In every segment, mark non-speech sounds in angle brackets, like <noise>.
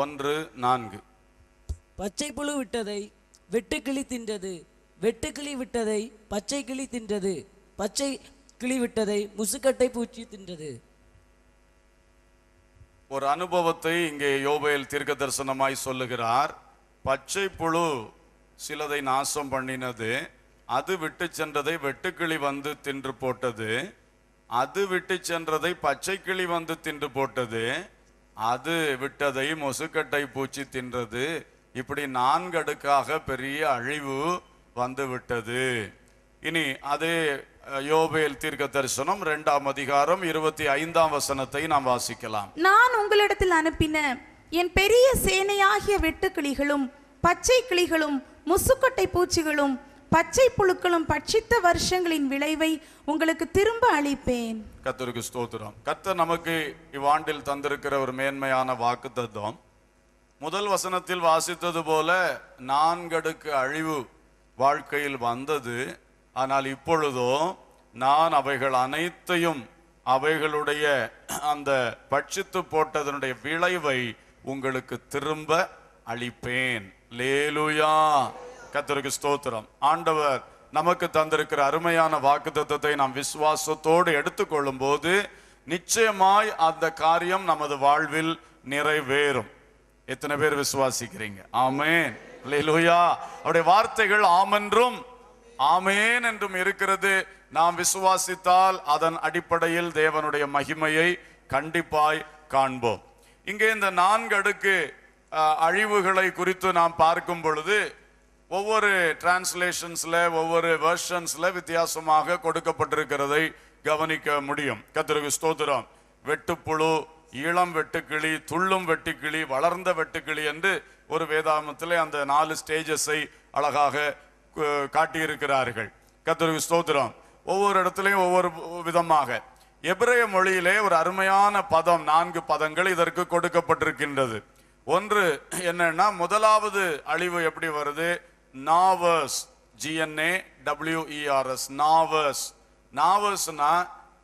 ஒன்று நான்கு பச்சை புழு விட்டதை வெட்டுக்கிளி தின்றது வெட்டுக்கிளி விட்டதை பச்சை கிளி தின்றது பச்சை கிளி விட்டதை முசுக்கட்டை பூச்சி தின்றது ஒரு அனுபவத்தை இங்கே யோபையில் தீர்க்க தரிசனமாய் சொல்லுகிறார் பச்சை புழு சிலதை நாசம் பண்ணினது அது விட்டு சென்றதை வெட்டுக்கிளி வந்து தின்று போட்டது அது விட்டு சென்றதை பச்சை கிளி வந்து தின்று போட்டது அது விட்டதை மொசுக்கட்டை பூச்சி தின்றது இப்படி நான்கடுக்காக பெரிய அழிவு வந்து விட்டது இனி அதே யோபேல் தீர்க்க தரிசனம் இரண்டாம் அதிகாரம் இருபத்தி ஐந்தாம் வசனத்தை நாம் வாசிக்கலாம் நான் உங்களிடத்தில் அனுப்பின என் பெரிய சேனையாகிய வெட்டுக்கிளிகளும் பச்சை கிளிகளும் முசுக்கொட்டை பூச்சிகளும் பச்சை புழுக்களும் பட்சித்த வருஷங்களின் விளைவை உங்களுக்கு திரும்ப அளிப்பேன் கத்தருக்கு ஸ்தோத்திரம் கத்தர் நமக்கு இவ்வாண்டில் தந்திருக்கிற ஒரு மேன்மையான வாக்கு தத்துவம் முதல் வசனத்தில் வாசித்தது போல நான்கடுக்கு அழிவு வாழ்க்கையில் வந்தது ஆனால் இப்பொழுதோ நான் அவைகள் அனைத்தையும் அவைகளுடைய அந்த பட்சித்து போட்டதனுடைய விளைவை உங்களுக்கு திரும்ப அளிப்பேன் லேலுயா கத்தருக்கு ஸ்தோத்திரம் ஆண்டவர் நமக்கு தந்திருக்கிற அருமையான வாக்கு தத்துவத்தை நாம் விசுவாசத்தோடு எடுத்துக்கொள்ளும் போது நிச்சயமாய் அந்த காரியம் நமது வாழ்வில் நிறைவேறும் எத்தனை பேர் விசுவாசிக்கிறீங்க ஆமேன் லூயா அவருடைய வார்த்தைகள் ஆமென்றும் ஆமேன் என்றும் இருக்கிறது நாம் விசுவாசித்தால் அதன் அடிப்படையில் தேவனுடைய மகிமையை கண்டிப்பாய் காண்போம் இங்கே இந்த நான்கு அடுக்கு அழிவுகளை குறித்து நாம் பார்க்கும் பொழுது ஒவ்வொரு டிரான்ஸ்லேஷன்ஸ்ல ஒவ்வொரு வெர்ஷன்ஸில் வித்தியாசமாக கொடுக்கப்பட்டிருக்கிறதை கவனிக்க முடியும் கத்திரகு ஸ்தோத்திரம் வெட்டுப்புழு ஈழம் வெட்டுக்கிளி துள்ளும் வெட்டுக்கிளி வளர்ந்த வெட்டுக்கிளி என்று ஒரு வேதாமத்தில் அந்த நாலு ஸ்டேஜஸை அழகாக காட்டியிருக்கிறார்கள் கத்திரகு ஸ்தோத்திரம் ஒவ்வொரு இடத்துலையும் ஒவ்வொரு விதமாக எபிரேய மொழியிலே ஒரு அருமையான பதம் நான்கு பதங்கள் இதற்கு கொடுக்கப்பட்டிருக்கின்றது ஒன்று என்னன்னா முதலாவது அழிவு எப்படி வருது நாவர்ஸ் ஜிஎன்ஏ டபிள்யூஇஆர்எஸ் நாவர்ஸ் நாவர்ஸ்னா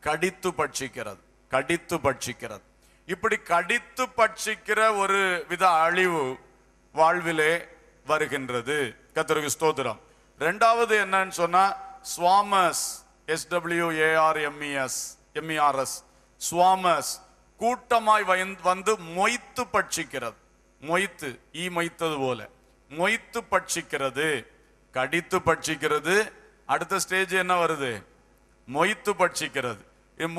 கடித்து பட்சிக்கிறது கடித்து பட்சிக்கிறது இப்படி கடித்து பட்சிக்கிற ஒரு வித அழிவு வாழ்விலே வருகின்றது கத்திரிக்கு ஸ்தோத்திரம் ரெண்டாவது என்னன்னு சொன்னா சுவாமஸ் எஸ்டபிள்யூஏஆர் எம்இஎஸ் எம்இஆர்எஸ் சுவாமஸ் கூட்டமாய் வந்து மொய்த்து பட்சிக்கிறது மொய்த்து ஈ மொய்த்தது போல மொய்த்து பட்சிக்கிறது கடித்து பட்சிக்கிறது அடுத்த ஸ்டேஜ் என்ன வருது மொய்த்து பட்சிக்கிறது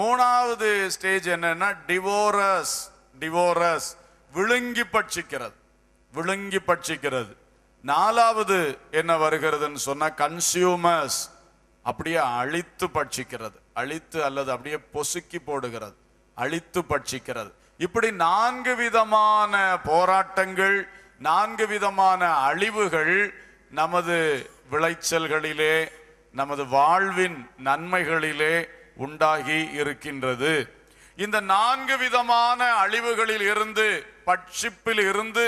மூணாவது ஸ்டேஜ் என்னன்னா டிவோரஸ் டிவோரஸ் விழுங்கி பட்சிக்கிறது விழுங்கி பட்சிக்கிறது நாலாவது என்ன வருகிறதுன்னு சொன்னா கன்சியூமர்ஸ் அப்படியே அழித்து பட்சிக்கிறது அழித்து அல்லது அப்படியே பொசுக்கி போடுகிறது அழித்து பட்சிக்கிறது இப்படி நான்கு விதமான போராட்டங்கள் நான்கு விதமான அழிவுகள் நமது விளைச்சல்களிலே நமது வாழ்வின் நன்மைகளிலே உண்டாகி இருக்கின்றது இந்த நான்கு விதமான அழிவுகளில் இருந்து பட்சிப்பில் இருந்து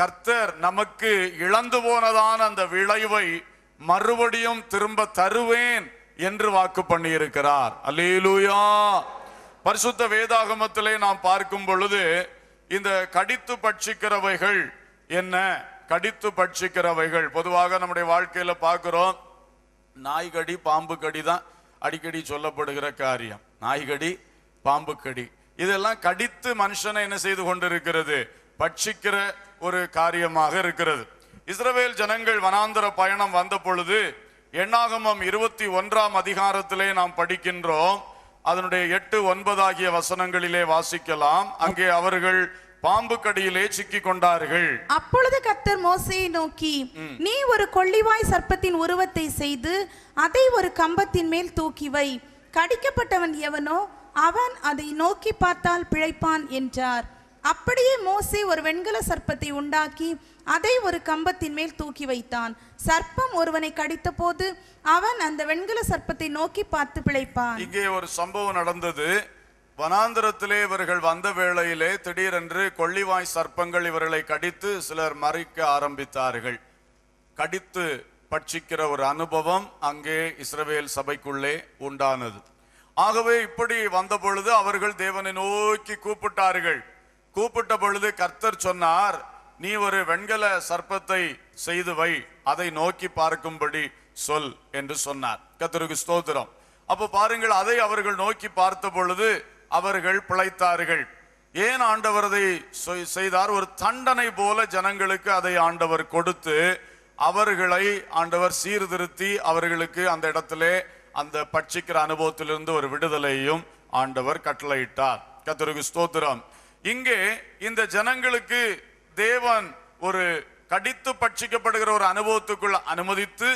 கர்த்தர் நமக்கு இழந்து போனதான அந்த விளைவை மறுபடியும் திரும்ப தருவேன் என்று வாக்கு பண்ணியிருக்கிறார் அலேலூயா பரிசுத்த வேதாகமத்திலே நாம் பார்க்கும் பொழுது இந்த கடித்து பட்சிக்கிறவைகள் என்ன கடித்து பட்சிக்கிறவைகள் பொதுவாக நம்முடைய வாழ்க்கையில பாக்குறோம் நாய்கடி பாம்பு கடி தான் அடிக்கடி சொல்லப்படுகிற காரியம் நாய்கடி பாம்பு கடி இதெல்லாம் கடித்து மனுஷனை என்ன செய்து கொண்டிருக்கிறது பட்சிக்கிற ஒரு காரியமாக இருக்கிறது இஸ்ரவேல் ஜனங்கள் வனாந்தர பயணம் வந்த பொழுது எண்ணாகமம் இருபத்தி ஒன்றாம் அதிகாரத்திலே நாம் படிக்கின்றோம் அதனுடைய எட்டு ஒன்பது ஆகிய வசனங்களிலே வாசிக்கலாம் அங்கே அவர்கள் பாம்பு கடியிலே சிக்கி கொண்டார்கள் அப்பொழுது கத்தர் மோசையை நோக்கி நீ ஒரு கொள்ளிவாய் சர்ப்பத்தின் உருவத்தை செய்து அதை ஒரு கம்பத்தின் மேல் தூக்கி வை கடிக்கப்பட்டவன் எவனோ அவன் அதை நோக்கி பார்த்தால் பிழைப்பான் என்றார் அப்படியே மோசே ஒரு வெண்கல சர்ப்பத்தை உண்டாக்கி அதை ஒரு கம்பத்தின் மேல் தூக்கி வைத்தான் சர்ப்பம் ஒருவனை கடித்த போது அவன் அந்த வெண்கல சர்ப்பத்தை நோக்கி பார்த்து பிழைப்பான் இங்கே ஒரு சம்பவம் நடந்தது வனாந்திரத்திலே இவர்கள் வந்த வேளையிலே திடீரென்று கொள்ளிவாய் சர்ப்பங்கள் இவர்களை கடித்து சிலர் மறிக்க ஆரம்பித்தார்கள் கடித்து பட்சிக்கிற ஒரு அனுபவம் அங்கே இஸ்ரவேல் சபைக்குள்ளே உண்டானது ஆகவே இப்படி வந்த பொழுது அவர்கள் தேவனை நோக்கி கூப்பிட்டார்கள் கூப்பிட்ட பொழுது கர்த்தர் சொன்னார் நீ ஒரு வெண்கல சர்ப்பத்தை செய்து வை அதை நோக்கி பார்க்கும்படி சொல் என்று சொன்னார் கத்தருக்கு ஸ்தோத்திரம் அப்போ பாருங்கள் அதை அவர்கள் நோக்கி பார்த்த பொழுது அவர்கள் பிழைத்தார்கள் ஏன் ஆண்டவர் அதை செய்தார் ஒரு தண்டனை போல ஜனங்களுக்கு அதை ஆண்டவர் கொடுத்து அவர்களை ஆண்டவர் சீர்திருத்தி அவர்களுக்கு அந்த இடத்திலே அந்த பட்சிக்கிற அனுபவத்திலிருந்து ஒரு விடுதலையும் ஆண்டவர் கட்டளையிட்டார் கத்தருக்கு ஸ்தோத்திரம் இங்கே இந்த ஜனங்களுக்கு தேவன் ஒரு கடித்து பட்சிக்கப்படுகிற ஒரு அனுபவத்துக்குள் அனுமதித்து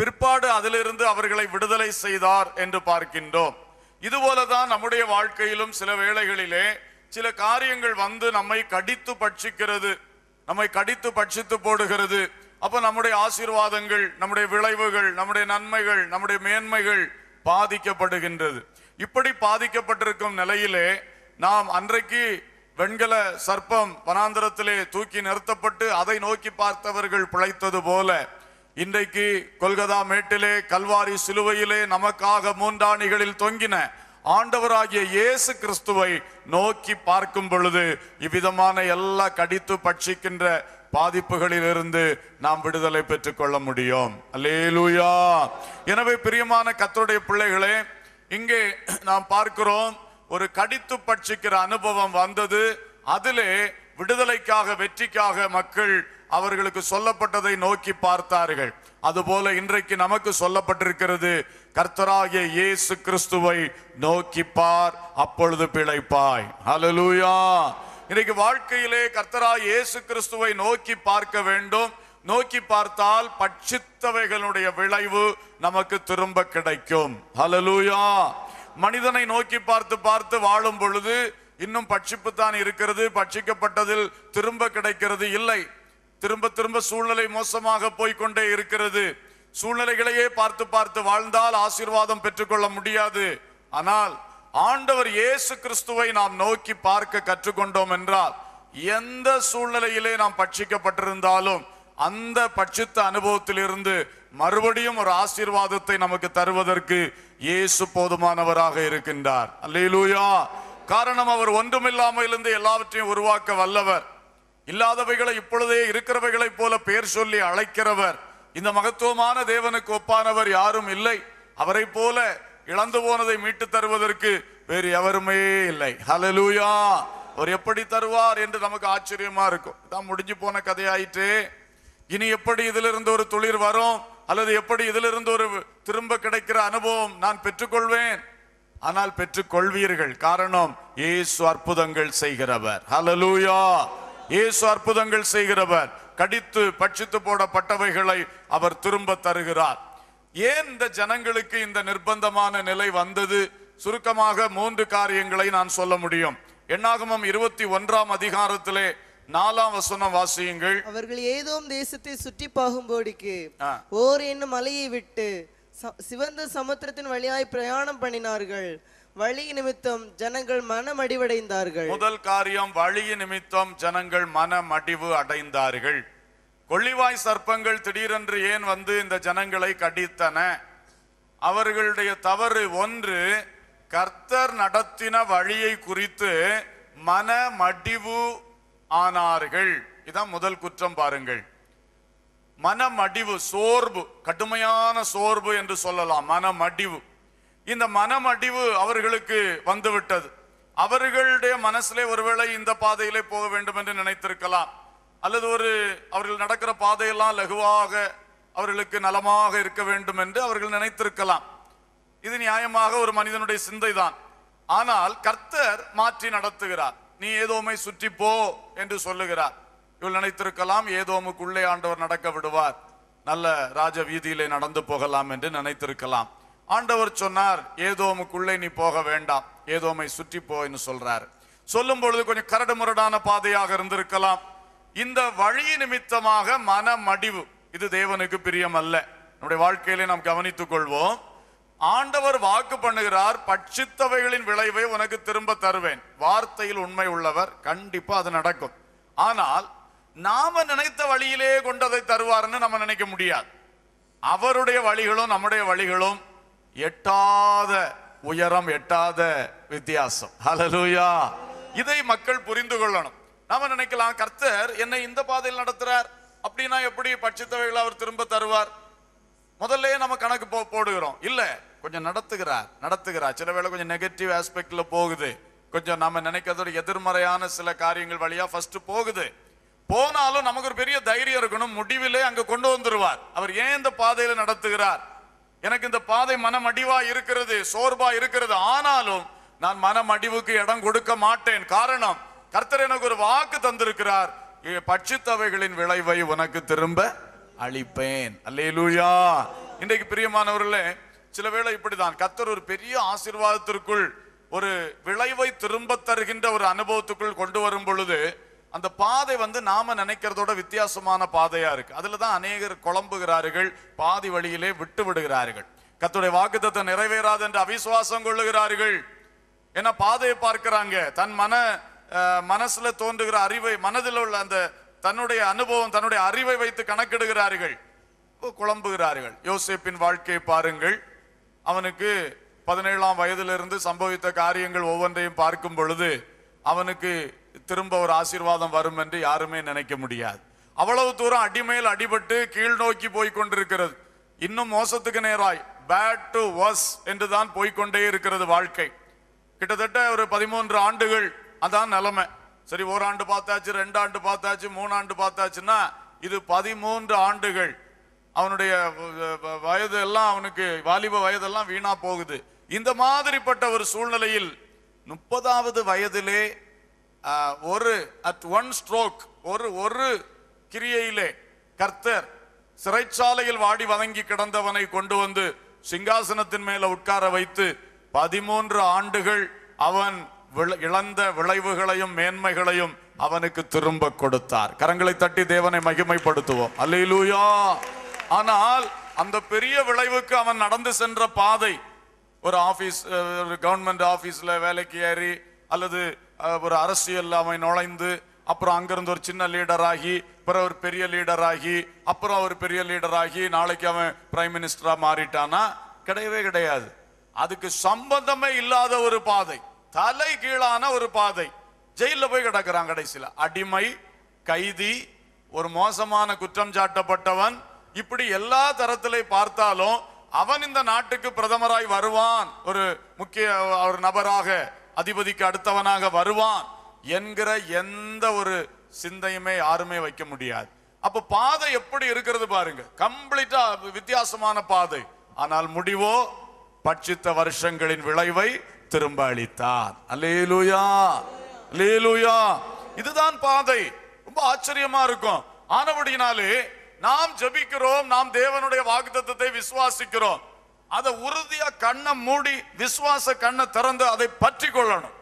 பிற்பாடு அதிலிருந்து அவர்களை விடுதலை செய்தார் என்று பார்க்கின்றோம் இதுபோல தான் நம்முடைய வாழ்க்கையிலும் சில வேளைகளிலே சில காரியங்கள் வந்து நம்மை கடித்து பட்சிக்கிறது நம்மை கடித்து பட்சித்து போடுகிறது அப்போ நம்முடைய ஆசீர்வாதங்கள் நம்முடைய விளைவுகள் நம்முடைய நன்மைகள் நம்முடைய மேன்மைகள் பாதிக்கப்படுகின்றது இப்படி பாதிக்கப்பட்டிருக்கும் நிலையிலே நாம் அன்றைக்கு வெண்கல சர்ப்பம் வனாந்திரத்திலே தூக்கி நிறுத்தப்பட்டு அதை நோக்கி பார்த்தவர்கள் பிழைத்தது போல இன்றைக்கு கொல்கதா மேட்டிலே கல்வாரி சிலுவையிலே நமக்காக மூன்றாணிகளில் தொங்கின ஆண்டவராகிய இயேசு கிறிஸ்துவை நோக்கி பார்க்கும் பொழுது இவ்விதமான எல்லா கடித்து பட்சிக்கின்ற பாதிப்புகளிலிருந்து நாம் விடுதலை பெற்றுக் கொள்ள முடியும் அலேலூயா எனவே பிரியமான கத்தருடைய பிள்ளைகளே இங்கே நாம் பார்க்கிறோம் ஒரு கடித்து பட்சிக்கிற அனுபவம் வந்தது அதிலே விடுதலைக்காக வெற்றிக்காக மக்கள் அவர்களுக்கு சொல்லப்பட்டதை நோக்கி பார்த்தார்கள் அதுபோல இன்றைக்கு நமக்கு சொல்லப்பட்டிருக்கிறது கர்த்தராகிய இயேசு கிறிஸ்துவை நோக்கி பார் அப்பொழுது பிழைப்பாய் ஹலலூயா இன்னைக்கு வாழ்க்கையிலே கர்த்தராக இயேசு கிறிஸ்துவை நோக்கி பார்க்க வேண்டும் நோக்கி பார்த்தால் பட்சித்தவைகளுடைய விளைவு நமக்கு திரும்ப கிடைக்கும் ஹலலூயா மனிதனை நோக்கி பார்த்து பார்த்து வாழும் பொழுது இன்னும் தான் இருக்கிறது பட்சிக்கப்பட்டதில் திரும்ப கிடைக்கிறது இல்லை திரும்ப திரும்ப சூழ்நிலை மோசமாக போய்கொண்டே இருக்கிறது சூழ்நிலைகளையே பார்த்து பார்த்து வாழ்ந்தால் ஆசீர்வாதம் பெற்றுக்கொள்ள முடியாது ஆனால் ஆண்டவர் இயேசு கிறிஸ்துவை நாம் நோக்கி பார்க்க கற்றுக்கொண்டோம் என்றால் எந்த சூழ்நிலையிலே நாம் பட்சிக்கப்பட்டிருந்தாலும் அந்த பட்சித்த அனுபவத்திலிருந்து மறுபடியும் ஒரு ஆசீர்வாதத்தை நமக்கு தருவதற்கு இயேசு போதுமானவராக இருக்கின்றார் அல்லேலூயா காரணம் அவர் ஒன்றுமில்லாமல் இருந்து எல்லாவற்றையும் உருவாக்க வல்லவர் இல்லாதவைகளை இப்பொழுதே இருக்கிறவைகளைப் போல பெயர் சொல்லி அழைக்கிறவர் இந்த மகத்துவமான தேவனுக்கு ஒப்பானவர் யாரும் இல்லை அவரை போல இழந்து போனதை மீட்டு தருவதற்கு வேறு எவருமே இல்லை ஹலலூயா அவர் எப்படி தருவார் என்று நமக்கு ஆச்சரியமா இருக்கும் தான் முடிஞ்சு போன கதையாயிற்று இனி எப்படி இதிலிருந்து ஒரு துளிர் வரும் அல்லது எப்படி இதிலிருந்து ஒரு திரும்ப கிடைக்கிற அனுபவம் நான் பெற்றுக்கொள்வேன் ஆனால் பெற்றுக் கொள்வீர்கள் காரணம் ஏசு அற்புதங்கள் செய்கிறவர் ஹலலூயா இயேசு அற்புதங்கள் செய்கிறவர் கடித்து பட்சித்து போடப்பட்டவைகளை அவர் திரும்ப தருகிறார் ஏன் இந்த ஜனங்களுக்கு இந்த நிர்பந்தமான நிலை வந்தது சுருக்கமாக மூன்று காரியங்களை நான் சொல்ல முடியும் எண்ணாகமம் இருபத்தி ஒன்றாம் அதிகாரத்திலே நாலாம் வசனம் வாசியுங்கள் அவர்கள் ஏதோ தேசத்தை சுற்றி போடிக்கு ஓர் என்னும் மலையை விட்டு சிவந்த சமுத்திரத்தின் வழியாய் பிரயாணம் பண்ணினார்கள் வழி நிமித்தம் ஜனங்கள் மனம் அடிவடைந்தார்கள் முதல் காரியம் வழி நிமித்தம் ஜனங்கள் மனம் அடிவு அடைந்தார்கள் கொள்ளிவாய் சர்ப்பங்கள் திடீரென்று ஏன் வந்து இந்த ஜனங்களை கடித்தன அவர்களுடைய தவறு ஒன்று கர்த்தர் நடத்தின வழியை குறித்து மன மடிவு ஆனார்கள் இதான் முதல் குற்றம் பாருங்கள் மனமடிவு சோர்வு கடுமையான சோர்வு என்று சொல்லலாம் மனமடிவு இந்த மனமடிவு அவர்களுக்கு வந்துவிட்டது அவர்களுடைய மனசிலே ஒருவேளை இந்த பாதையிலே போக வேண்டும் என்று நினைத்திருக்கலாம் அல்லது ஒரு அவர்கள் நடக்கிற பாதையெல்லாம் லகுவாக அவர்களுக்கு நலமாக இருக்க வேண்டும் என்று அவர்கள் நினைத்திருக்கலாம் இது நியாயமாக ஒரு மனிதனுடைய சிந்தை தான் ஆனால் கர்த்தர் மாற்றி நடத்துகிறார் நீ ஏதோமை சுற்றி போ என்று சொல்லுகிறார் இவள் நினைத்திருக்கலாம் ஏதோமுக்குள்ளே ஆண்டவர் நடக்க விடுவார் நல்ல ராஜ வீதியிலே நடந்து போகலாம் என்று நினைத்திருக்கலாம் ஆண்டவர் சொன்னார் ஏதோமுக்குள்ளே நீ போக வேண்டாம் ஏதோமை சுற்றி போன்னு சொல்றார் சொல்லும் பொழுது கொஞ்சம் கரடு முரடான பாதையாக இருந்திருக்கலாம் இந்த வழி நிமித்தமாக மன மடிவு இது தேவனுக்கு பிரியம் அல்ல நம்முடைய வாழ்க்கையிலே நாம் கவனித்துக் கொள்வோம் ஆண்டவர் வாக்கு பண்ணுகிறார் பட்சித்தவைகளின் விளைவை உனக்கு திரும்ப தருவேன் வார்த்தையில் உண்மை உள்ளவர் கண்டிப்பா அது நடக்கும் ஆனால் நாம நினைத்த வழியிலே கொண்டதை தருவார்னு நம்ம நினைக்க முடியாது அவருடைய வழிகளும் நம்முடைய வழிகளும் எட்டாத உயரம் எட்டாத வித்தியாசம் ஹலலூயா இதை மக்கள் புரிந்து கொள்ளணும் நாம நினைக்கலாம் கர்த்தர் என்னை இந்த பாதையில் நடத்துறார் அப்படின்னா எப்படி பட்சத்தவைகளை அவர் திரும்ப தருவார் முதல்ல நம்ம கணக்கு போ போடுகிறோம் இல்ல கொஞ்சம் நடத்துகிறார் நடத்துகிறார் சில வேளை கொஞ்சம் நெகட்டிவ் ஆஸ்பெக்ட்ல போகுது கொஞ்சம் நம்ம நினைக்கிறதோட எதிர்மறையான சில காரியங்கள் வழியா ஃபர்ஸ்ட் போகுது போனாலும் நமக்கு ஒரு பெரிய தைரியம் இருக்கணும் முடிவிலே அங்க கொண்டு வந்துருவார் அவர் ஏன் இந்த பாதையில நடத்துகிறார் எனக்கு இந்த பாதை மனம் அடிவா இருக்கிறது சோர்வா இருக்கிறது ஆனாலும் நான் மனம் அடிவுக்கு இடம் கொடுக்க மாட்டேன் காரணம் கர்த்தர் எனக்கு ஒரு வாக்கு தந்திருக்கிறார் பட்சித்தவைகளின் விளைவை உனக்கு திரும்ப அழிப்பேன் அல்லேலூயா இன்றைக்கு பிரியமானவர்களே சில வேளை இப்படிதான் கர்த்தர் ஒரு பெரிய ஆசிர்வாதத்திற்குள் ஒரு விளைவை திரும்ப தருகின்ற ஒரு அனுபவத்துக்குள் கொண்டு வரும் பொழுது அந்த பாதை வந்து நாம நினைக்கிறதோட வித்தியாசமான பாதையா இருக்கு அதுல தான் அநேகர் குழம்புகிறார்கள் பாதி வழியிலே விட்டு விடுகிறார்கள் கத்துடைய வாக்குத்தத்தை நிறைவேறாது என்று அவிசுவாசம் கொள்ளுகிறார்கள் ஏன்னா பாதையை பார்க்கிறாங்க தன் மன மனசுல தோன்றுகிற அறிவை மனதில் உள்ள அந்த தன்னுடைய அனுபவம் தன்னுடைய அறிவை வைத்து கணக்கிடுகிறார்கள் குழம்புகிறார்கள் யோசிப்பின் வாழ்க்கையை பாருங்கள் அவனுக்கு பதினேழாம் வயதிலிருந்து சம்பவித்த காரியங்கள் ஒவ்வொன்றையும் பார்க்கும் பொழுது அவனுக்கு திரும்ப ஒரு ஆசீர்வாதம் வரும் என்று யாருமே நினைக்க முடியாது அவ்வளவு தூரம் அடிமையில் அடிபட்டு கீழ் நோக்கி போய் கொண்டிருக்கிறது இன்னும் மோசத்துக்கு நேராய் பேட் டு வர்ஸ் என்று தான் போய்கொண்டே இருக்கிறது வாழ்க்கை கிட்டத்தட்ட ஒரு பதிமூன்று ஆண்டுகள் அதான் நிலைமை சரி ஓராண்டு பார்த்தாச்சு ரெண்டு ஆண்டு பார்த்தாச்சு மூணாண்டு பார்த்தாச்சுன்னா இது பதிமூன்று ஆண்டுகள் அவனுடைய வயது எல்லாம் அவனுக்கு வாலிப வயதெல்லாம் வீணா போகுது இந்த மாதிரிப்பட்ட ஒரு சூழ்நிலையில் முப்பதாவது வயதிலே ஒரு அட் ஒன் ஸ்ட்ரோக் ஒரு ஒரு கிரியையிலே கர்த்தர் சிறைச்சாலையில் வாடி வதங்கி கிடந்தவனை கொண்டு வந்து சிங்காசனத்தின் மேல உட்கார வைத்து பதிமூன்று ஆண்டுகள் அவன் இழந்த விளைவுகளையும் மேன்மைகளையும் அவனுக்கு திரும்ப கொடுத்தார் கரங்களை தட்டி தேவனை மகிமைப்படுத்துவோம் அல்லூயா ஆனால் அந்த பெரிய விளைவுக்கு அவன் நடந்து சென்ற பாதை ஒரு ஆபீஸ் ஒரு கவர்மெண்ட் ஆபீஸ்ல வேலைக்கு ஏறி அல்லது ஒரு அரசியல் அவன் நுழைந்து அப்புறம் அங்கிருந்து ஒரு சின்ன லீடராகி அப்புறம் ஒரு பெரிய லீடராகி அப்புறம் ஒரு பெரிய லீடராகி நாளைக்கு அவன் பிரைம் மினிஸ்டரா மாறிட்டானா கிடையவே கிடையாது அதுக்கு சம்பந்தமே இல்லாத ஒரு பாதை தலை கீழான ஒரு பாதை ஜெயிலில் போய் கிடக்கிறான் கடைசியில் அடிமை கைதி ஒரு மோசமான குற்றம் சாட்டப்பட்டவன் இப்படி எல்லா தரத்திலே பார்த்தாலும் அவன் இந்த நாட்டுக்கு பிரதமராய் வருவான் ஒரு முக்கிய ஒரு நபராக அதிபதிக்கு அடுத்தவனாக வருவான் என்கிற எந்த ஒரு சிந்தையுமே யாருமே வைக்க முடியாது அப்ப பாதை எப்படி இருக்கிறது பாருங்க கம்ப்ளீட்டா வித்தியாசமான பாதை ஆனால் முடிவோ பட்சித்த வருஷங்களின் விளைவை திரும்ப அளித்தார் இதுதான் பாதை ரொம்ப ஆச்சரியமா இருக்கும் ஆனபடினாலே நாம் ஜபிக்கிறோம் நாம் தேவனுடைய வாக்குத்தத்தை விசுவாசிக்கிறோம் அதை உறுதியா கண்ணை மூடி விசுவாச கண்ணை திறந்து அதை பற்றி கொள்ளணும்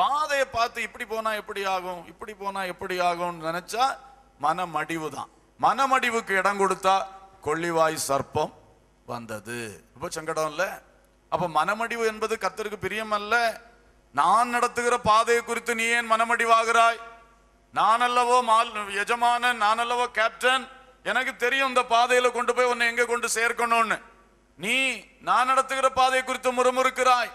பாதையை பார்த்து இப்படி போனா எப்படி ஆகும் இப்படி போனா எப்படி ஆகும்னு நினைச்சா மனமடிவு தான் மனமடிவுக்கு இடம் கொடுத்தா கொள்ளிவாய் சர்ப்பம் வந்தது ரொம்ப சங்கடம் இல்லை அப்ப மனமடிவு என்பது கத்தருக்கு பிரியம் அல்ல நான் நடத்துகிற பாதையை குறித்து நீ ஏன் மனமடிவாகிறாய் நான் அல்லவோ மால் எஜமானன் நான் அல்லவோ கேப்டன் எனக்கு தெரியும் இந்த பாதையில கொண்டு போய் உன்னை எங்க கொண்டு சேர்க்கணும்னு நீ நான் நடத்துகிற பாதையை குறித்து முறுமுறுக்கிறாய்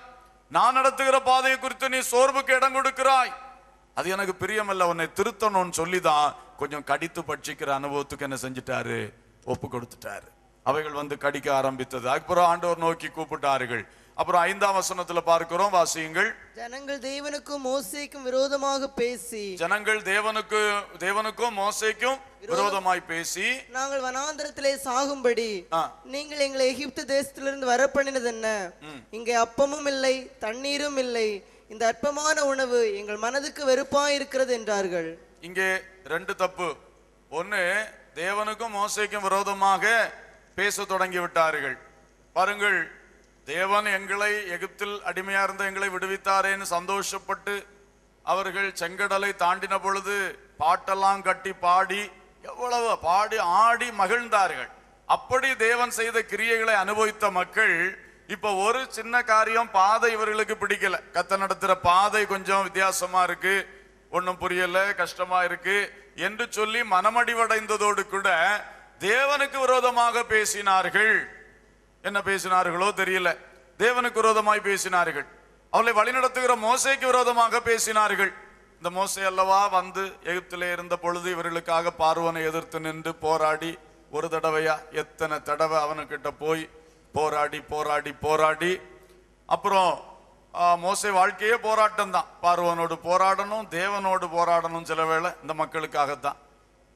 நான் நடத்துகிற பாதையை குறித்து நீ சோர்வுக்கு இடம் கொடுக்கிறாய் அது எனக்கு பிரியமல்ல உன்னை திருத்தணும்னு சொல்லி தான் கொஞ்சம் கடித்து பட்சிக்கிற அனுபவத்துக்கு என்ன செஞ்சிட்டாரு ஒப்பு கொடுத்துட்டாரு அவைகள் வந்து கடிக்க ஆரம்பித்தது அதுக்கப்புறம் ஆண்டவர் நோக்கி கூப்பிட்டார்கள் அப்புறம் ஐந்தாம் வசனத்துல பார்க்கிறோம் வாசியுங்கள் ஜனங்கள் தேவனுக்கும் மோசைக்கும் விரோதமாக பேசி ஜனங்கள் தேவனுக்கு தேவனுக்கும் மோசைக்கும் விரோதமாய் பேசி நாங்கள் வனாந்திரத்திலே சாகும்படி நீங்கள் எங்களை எகிப்து தேசத்திலிருந்து வர பண்ணினது என்ன இங்கே அப்பமும் இல்லை தண்ணீரும் இல்லை இந்த அற்பமான உணவு எங்கள் மனதுக்கு வெறுப்பா இருக்கிறது என்றார்கள் இங்கே ரெண்டு தப்பு ஒண்ணு தேவனுக்கும் மோசைக்கும் விரோதமாக பேச தொடங்கி விட்டார்கள் பாருங்கள் தேவன் எங்களை எகிப்தில் அடிமையா இருந்த எங்களை விடுவித்தாரேன்னு சந்தோஷப்பட்டு அவர்கள் செங்கடலை தாண்டின பொழுது பாட்டெல்லாம் கட்டி பாடி எவ்வளவு பாடி ஆடி மகிழ்ந்தார்கள் அப்படி தேவன் செய்த கிரியைகளை அனுபவித்த மக்கள் இப்ப ஒரு சின்ன காரியம் பாதை இவர்களுக்கு பிடிக்கல கத்த நடத்துற பாதை கொஞ்சம் வித்தியாசமா இருக்கு ஒன்றும் புரியல கஷ்டமா இருக்கு என்று சொல்லி மனமடிவடைந்ததோடு கூட தேவனுக்கு விரோதமாக பேசினார்கள் என்ன பேசினார்களோ தெரியல தேவனுக்கு விரோதமாய் பேசினார்கள் அவளை வழிநடத்துகிற மோசைக்கு விரோதமாக பேசினார்கள் இந்த மோசை அல்லவா வந்து எகிப்திலே இருந்த பொழுது இவர்களுக்காக பார்வனை எதிர்த்து நின்று போராடி ஒரு தடவையா எத்தனை தடவை அவனுக்கிட்ட போய் போராடி போராடி போராடி அப்புறம் மோசை வாழ்க்கையே போராட்டம் தான் பார்வனோடு போராடணும் தேவனோடு போராடணும் சில வேளை இந்த மக்களுக்காகத்தான்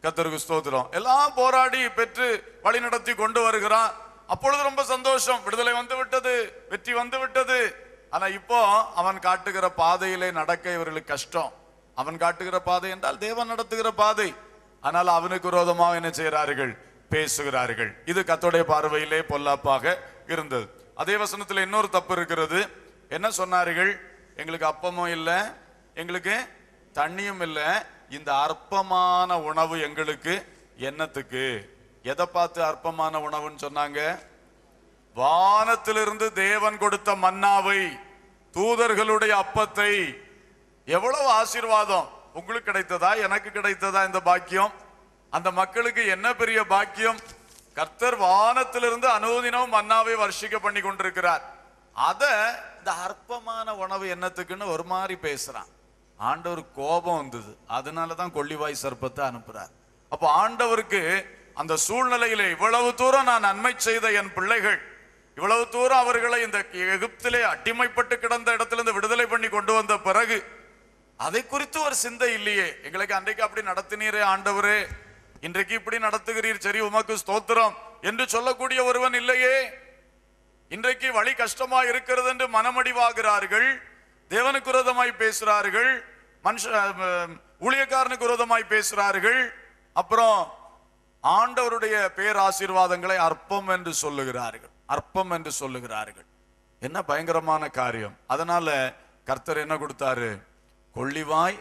கத்தருக்கு ஸ்தோத்திரம் எல்லாம் போராடி பெற்று வழி நடத்தி கொண்டு வருகிறான் அப்பொழுது ரொம்ப சந்தோஷம் விடுதலை வந்து விட்டது வெற்றி வந்து விட்டது ஆனா இப்போ அவன் காட்டுகிற பாதையிலே நடக்க இவர்களுக்கு கஷ்டம் அவன் காட்டுகிற பாதை என்றால் தேவன் நடத்துகிற பாதை ஆனால் அவனுக்கு விரோதமாக என்ன செய்கிறார்கள் பேசுகிறார்கள் இது கத்தோடைய பார்வையிலே பொல்லாப்பாக இருந்தது அதே வசனத்தில் இன்னொரு தப்பு இருக்கிறது என்ன சொன்னார்கள் எங்களுக்கு அப்பமும் இல்லை எங்களுக்கு தண்ணியும் இல்லை இந்த அற்பமான உணவு எங்களுக்கு என்னத்துக்கு எதை பார்த்து அற்பமான உணவுன்னு சொன்னாங்க வானத்திலிருந்து தேவன் கொடுத்த மன்னாவை தூதர்களுடைய அப்பத்தை எவ்வளவு ஆசீர்வாதம் உங்களுக்கு கிடைத்ததா எனக்கு கிடைத்ததா இந்த பாக்கியம் அந்த மக்களுக்கு என்ன பெரிய பாக்கியம் கர்த்தர் வானத்திலிருந்து அனுதினம் மன்னாவை வர்ஷிக்க பண்ணி கொண்டிருக்கிறார் அத இந்த அற்பமான உணவு என்னத்துக்குன்னு ஒரு மாதிரி பேசுறான் ஆண்டவர் கோபம் வந்தது அதனாலதான் கொள்ளிவாய் சர்ப்பத்தை அனுப்புறார் அப்போ ஆண்டவருக்கு அந்த சூழ்நிலையிலே இவ்வளவு தூரம் நான் நன்மை செய்த என் பிள்ளைகள் இவ்வளவு தூரம் அவர்களை இந்த எகிப்திலே அடிமைப்பட்டு கிடந்த இடத்திலிருந்து விடுதலை பண்ணி கொண்டு வந்த பிறகு அதை குறித்து ஒரு சிந்தை இல்லையே எங்களுக்கு அன்றைக்கு அப்படி நடத்தினீரே ஆண்டவரே இன்றைக்கு இப்படி நடத்துகிறீர் சரி உமக்கு ஸ்தோத்திரம் என்று சொல்லக்கூடிய ஒருவன் இல்லையே இன்றைக்கு வழி கஷ்டமா இருக்கிறது என்று மனமடிவாகிறார்கள் தேவனுக்கு விரோதமாய் பேசுகிறார்கள் மனுஷ ஊழியக்காரனுக்கு விரோதமாய் பேசுகிறார்கள் அப்புறம் ஆண்டவருடைய பேராசீர்வாதங்களை அற்பம் என்று சொல்லுகிறார்கள் அற்பம் என்று சொல்லுகிறார்கள் என்ன பயங்கரமான காரியம் அதனால கர்த்தர் என்ன கொடுத்தாரு கொள்ளிவாய்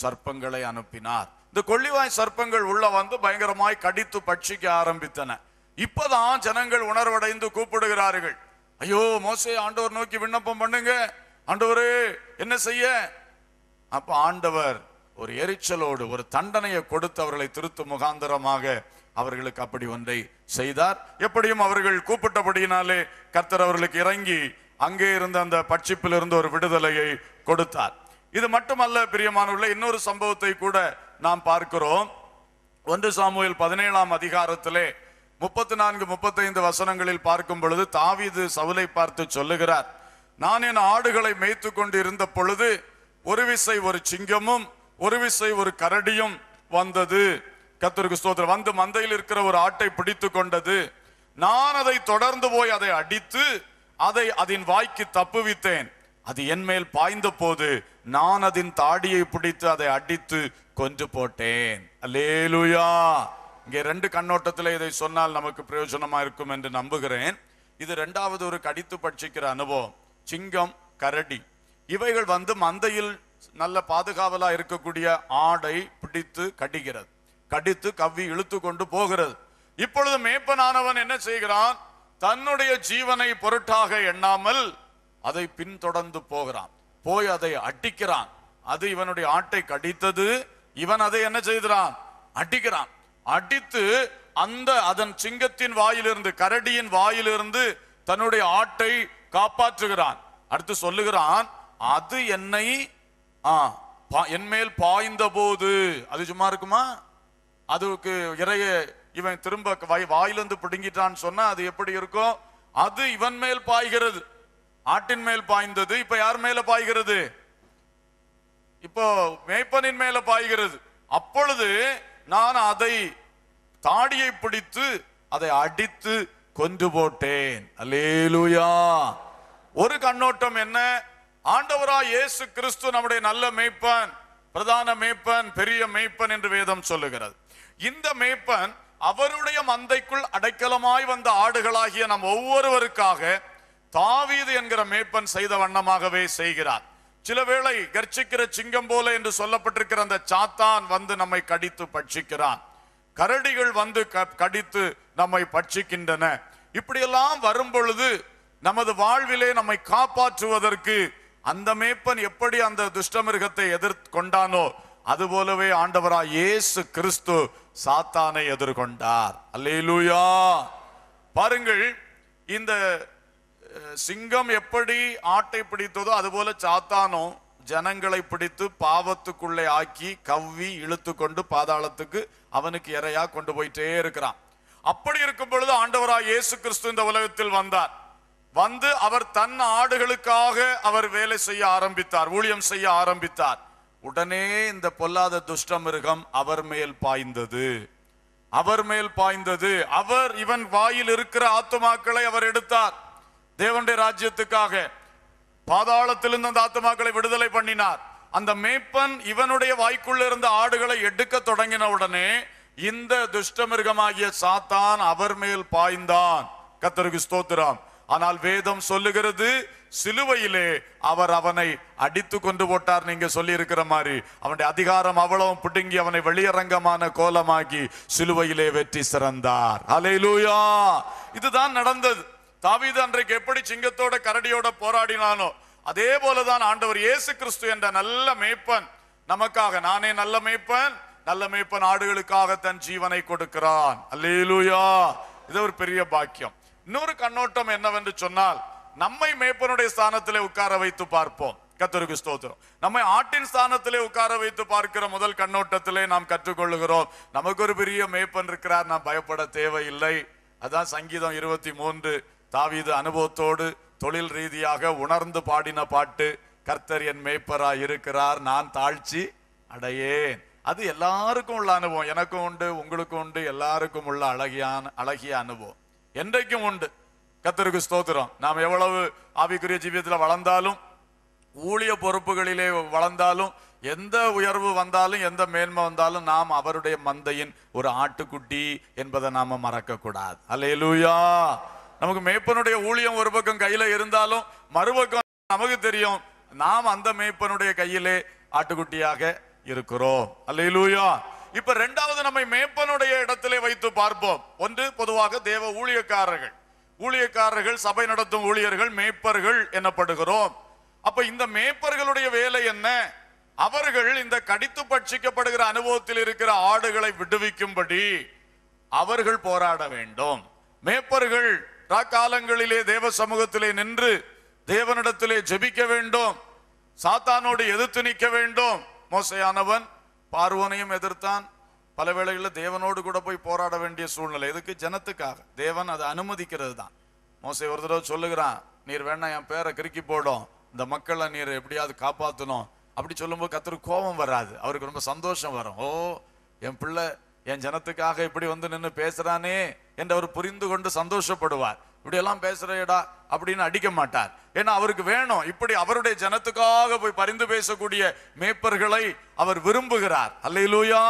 சர்ப்பங்களை அனுப்பினார் இந்த கொள்ளிவாய் சர்ப்பங்கள் உள்ள வந்து பயங்கரமாய் கடித்து பட்சிக்க ஆரம்பித்தன இப்பதான் ஜனங்கள் உணர்வடைந்து கூப்பிடுகிறார்கள் ஐயோ மோசே ஆண்டவர் நோக்கி விண்ணப்பம் பண்ணுங்க ஆண்டவரே என்ன செய்ய அப்ப ஆண்டவர் ஒரு எரிச்சலோடு ஒரு தண்டனையை கொடுத்து அவர்களை திருத்து முகாந்தரமாக அவர்களுக்கு அப்படி ஒன்றை செய்தார் எப்படியும் அவர்கள் கூப்பிட்டபடியினாலே கர்த்தர் அவர்களுக்கு இறங்கி அங்கே இருந்த அந்த பட்சிப்பிலிருந்து ஒரு விடுதலையை கொடுத்தார் இது மட்டுமல்ல உள்ள இன்னொரு சம்பவத்தை கூட நாம் பார்க்கிறோம் ஒன்று சாமுவில் பதினேழாம் அதிகாரத்திலே முப்பத்தி நான்கு முப்பத்தைந்து வசனங்களில் பார்க்கும் பொழுது தாவிது சவுலை பார்த்து சொல்லுகிறார் நான் என் ஆடுகளை மேய்த்து கொண்டு இருந்த பொழுது ஒரு விசை ஒரு சிங்கமும் ஒரு விசை ஒரு கரடியும் வந்தது கத்தருக்கு ஸ்தோத்திரம் வந்து மந்தையில் இருக்கிற ஒரு ஆட்டை பிடித்து கொண்டது நான் அதை தொடர்ந்து போய் அதை அடித்து அதை அதன் வாய்க்கு தப்புவித்தேன் அது என் மேல் பாய்ந்த போது நான் அதன் தாடியை பிடித்து அதை அடித்து கொஞ்சம் போட்டேன் அலேலுயா இங்கே ரெண்டு கண்ணோட்டத்தில் இதை சொன்னால் நமக்கு பிரயோஜனமா இருக்கும் என்று நம்புகிறேன் இது ரெண்டாவது ஒரு கடித்து பட்சிக்கிற அனுபவம் சிங்கம் கரடி இவைகள் வந்து மந்தையில் நல்ல பாதுகாவலாக இருக்கக்கூடிய ஆடை பிடித்து கடிக்கிறது கடித்து கவ்வி இழுத்து கொண்டு போகிறது இப்பொழுது மேப்பனானவன் என்ன செய்கிறான் தன்னுடைய ஜீவனை பொருட்டாக எண்ணாமல் அதை பின்தொடர்ந்து போகிறான் போய் அதை அட்டிக்கிறான் அது இவனுடைய ஆட்டை கடித்தது இவன் அதை என்ன செய்கிறான் அடிக்கிறான் அடித்து அந்த அதன் சிங்கத்தின் வாயிலிருந்து கரடியின் வாயிலிருந்து தன்னுடைய ஆட்டை காப்பாற்றுகிறான் அடுத்து சொல்லுகிறான் அது என்னை என் மேல் பாய்ந்த போது அது சும்மா இருக்குமா அதுக்கு இறைய இவன் திரும்ப வாய் வாயிலிருந்து பிடுங்கிட்டான்னு சொன்னா அது எப்படி இருக்கும் அது இவன் மேல் பாய்கிறது ஆட்டின் மேல் பாய்ந்தது இப்ப யார் மேல பாய்கிறது இப்போ மேய்ப்பனின் மேல பாய்கிறது அப்பொழுது நான் அதை தாடியை பிடித்து அதை அடித்து கொன்று போட்டேன் அலேலுயா ஒரு கண்ணோட்டம் என்ன ஆண்டவரா இயேசு கிறிஸ்து நம்முடைய நல்ல மேய்ப்பன் பிரதான மேய்ப்பன் பெரிய மேய்ப்பன் என்று வேதம் சொல்லுகிறது இந்த மேய்ப்பன் அவருடைய மந்தைக்குள் அடைக்கலமாய் வந்த ஆடுகளாகிய நம் ஒவ்வொருவருக்காக தாவீது என்கிற மேய்ப்பன் செய்த வண்ணமாகவே செய்கிறார் சில வேளை கர்ச்சிக்கிற சிங்கம் போல என்று சொல்லப்பட்டிருக்கிற அந்த சாத்தான் வந்து நம்மை கடித்து பட்சிக்கிறான் கரடிகள் வந்து கடித்து நம்மை பட்சிக்கின்றன இப்படியெல்லாம் வரும் பொழுது நமது வாழ்விலே நம்மை காப்பாற்றுவதற்கு அந்த மேப்பன் எப்படி அந்த துஷ்டமிருகத்தை எதிர்கொண்டானோ அதுபோலவே ஆண்டவராய் இயேசு கிறிஸ்து சாத்தானை எதிர்கொண்டார் அல்லேலூயா பாருங்கள் இந்த சிங்கம் எப்படி ஆட்டை பிடித்ததோ அதுபோல சாத்தானும் ஜனங்களை பிடித்து பாவத்துக்குள்ளே ஆக்கி கவ்வி இழுத்து கொண்டு பாதாளத்துக்கு அவனுக்கு இறையா கொண்டு போயிட்டே இருக்கிறான் அப்படி இருக்கும் பொழுது ஆண்டவராக இயேசு கிறிஸ்து இந்த உலகத்தில் வந்தார் வந்து அவர் தன் ஆடுகளுக்காக அவர் வேலை செய்ய ஆரம்பித்தார் ஊழியம் செய்ய ஆரம்பித்தார் உடனே இந்த பொல்லாத துஷ்டமிருகம் அவர் மேல் பாய்ந்தது அவர் மேல் பாய்ந்தது அவர் இவன் வாயில் இருக்கிற ஆத்துமாக்களை அவர் எடுத்தார் தேவண்டிய ராஜ்யத்துக்காக பாதாளத்திலிருந்து அந்த ஆத்துமாக்களை விடுதலை பண்ணினார் அந்த மேப்பன் இவனுடைய வாய்க்குள்ள இருந்த ஆடுகளை எடுக்க தொடங்கின உடனே இந்த துஷ்டமிருகமாகிய சாத்தான் அவர் மேல் பாய்ந்தான் கத்தருக்கு ஸ்தோத்திரம் ஆனால் வேதம் சொல்லுகிறது சிலுவையிலே அவர் அவனை அடித்து கொண்டு போட்டார் நீங்க சொல்லி இருக்கிற மாதிரி அவனுடைய அதிகாரம் அவ்வளவு பிடுங்கி அவனை வெளியரங்கமான கோலமாக்கி சிலுவையிலே வெற்றி சிறந்தார் அலையிலூயா இதுதான் நடந்தது தாவீது அன்றைக்கு எப்படி சிங்கத்தோட கரடியோட போராடினானோ அதே போலதான் ஆண்டவர் இயேசு கிறிஸ்து என்ற நல்ல மேய்ப்பன் நமக்காக நானே நல்ல மேய்ப்பன் நல்ல மேய்ப்பன் ஆடுகளுக்காக தன் ஜீவனை கொடுக்கிறான் அல்லேலூயா இது ஒரு பெரிய பாக்கியம் இன்னொரு கண்ணோட்டம் என்னவென்று சொன்னால் நம்மை மேய்ப்பனுடைய ஸ்தானத்திலே உட்கார வைத்து பார்ப்போம் கத்தருக்கு ஸ்தோத்திரம் நம்மை ஆட்டின் ஸ்தானத்திலே உட்கார வைத்து பார்க்கிற முதல் கண்ணோட்டத்திலே நாம் கற்றுக்கொள்ளுகிறோம் நமக்கு ஒரு பெரிய மேய்ப்பன் இருக்கிறார் நாம் பயப்பட தேவையில்லை அதான் சங்கீதம் இருபத்தி மூன்று தாவீது அனுபவத்தோடு தொழில் ரீதியாக உணர்ந்து பாடின பாட்டு கர்த்தர் என் மேய்ப்பரா இருக்கிறார் நான் தாழ்ச்சி அடையேன் அது எல்லாருக்கும் உள்ள அனுபவம் எனக்கும் உண்டு உங்களுக்கும் உண்டு எல்லாருக்கும் உள்ள அழகியான அழகிய அனுபவம் என்றைக்கும் உண்டு கத்தருக்கு ஸ்தோத்திரம் நாம் எவ்வளவு ஆவிக்குரிய ஜீவியத்தில் வளர்ந்தாலும் ஊழிய பொறுப்புகளிலே வளர்ந்தாலும் எந்த உயர்வு வந்தாலும் எந்த மேன்மை வந்தாலும் நாம் அவருடைய மந்தையின் ஒரு ஆட்டுக்குட்டி என்பதை நாம மறக்க கூடாது அல்லையா நமக்கு மேய்ப்பனுடைய ஊழியம் ஒரு பக்கம் கையில இருந்தாலும் மறுபக்கம் நமக்கு தெரியும் நாம் அந்த மேய்ப்பனுடைய கையிலே ஆட்டுக்குட்டியாக இருக்கிறோம் அல்லையிலூயா இப்ப ரெண்டாவது நம்மை மேய்ப்பனுடைய இடத்திலே வைத்து பார்ப்போம் ஒன்று பொதுவாக தேவ ஊழியக்காரர்கள் ஊழியக்காரர்கள் சபை நடத்தும் ஊழியர்கள் மேய்ப்பர்கள் எனப்படுகிறோம் அப்ப இந்த மேய்ப்பர்களுடைய வேலை என்ன அவர்கள் இந்த கடித்து பட்சிக்கப்படுகிற அனுபவத்தில் இருக்கிற ஆடுகளை விடுவிக்கும்படி அவர்கள் போராட வேண்டும் மேய்ப்பர்கள் காலங்களிலே தேவ சமூகத்திலே நின்று தேவனிடத்திலே ஜெபிக்க வேண்டும் சாத்தானோடு எதிர்த்து நிற்க வேண்டும் மோசையானவன் பார்வோனையும் எதிர்த்தான் பல வேளைகளில் தேவனோடு கூட போய் போராட வேண்டிய சூழ்நிலை எதுக்கு ஜனத்துக்காக தேவன் அதை அனுமதிக்கிறது தான் மோசை ஒரு தடவை சொல்லுகிறான் நீர் வேணா என் பேரை கிறுக்கி போடும் இந்த மக்களை நீர் எப்படியாவது காப்பாற்றணும் அப்படி சொல்லும்போது கத்தருக்கு கோபம் வராது அவருக்கு ரொம்ப சந்தோஷம் வரும் ஓ என் பிள்ளை என் ஜனத்துக்காக இப்படி வந்து நின்று பேசுறானே என்று அவர் புரிந்து கொண்டு சந்தோஷப்படுவார் இப்படியெல்லாம் பேசுறேடா அப்படின்னு அடிக்க மாட்டார் ஏன்னா அவருக்கு வேணும் இப்படி அவருடைய ஜனத்துக்காக போய் பரிந்து பேசக்கூடிய மேய்ப்பர்களை அவர் விரும்புகிறார் அல்லையிலூயா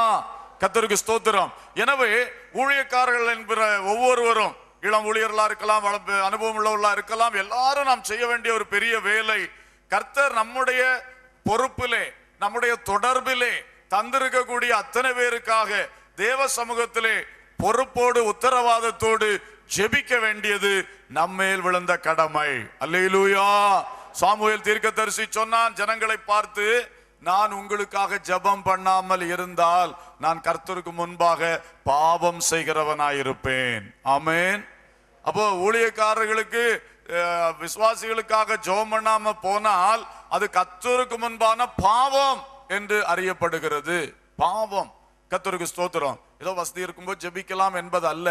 கத்தருக்கு ஸ்தோத்திரம் எனவே ஊழியக்காரர்கள் என்கிற ஒவ்வொருவரும் இளம் ஊழியர்களா இருக்கலாம் அனுபவம் உள்ளவர்களா இருக்கலாம் எல்லாரும் நாம் செய்ய வேண்டிய ஒரு பெரிய வேலை கர்த்தர் நம்முடைய பொறுப்பிலே நம்முடைய தொடர்பிலே தந்திருக்கக்கூடிய அத்தனை பேருக்காக தேவ சமூகத்திலே பொறுப்போடு உத்தரவாதத்தோடு ஜெபிக்க வேண்டியது நம்மேல் விழுந்த கடமை அல்லா சாமுவேல் தரிசி சொன்னான் ஜனங்களை பார்த்து நான் உங்களுக்காக ஜபம் பண்ணாமல் இருந்தால் நான் கர்த்தருக்கு முன்பாக பாவம் செய்கிறவனாயிருப்பேன் ஆமேன் அப்போ ஊழியக்காரர்களுக்கு விசுவாசிகளுக்காக ஜபம் பண்ணாம போனால் அது கத்தருக்கு முன்பான பாவம் என்று அறியப்படுகிறது பாவம் கத்தருக்கு ஸ்தோத்திரம் ஏதோ வசதி இருக்கும்போது ஜபிக்கலாம் என்பது அல்ல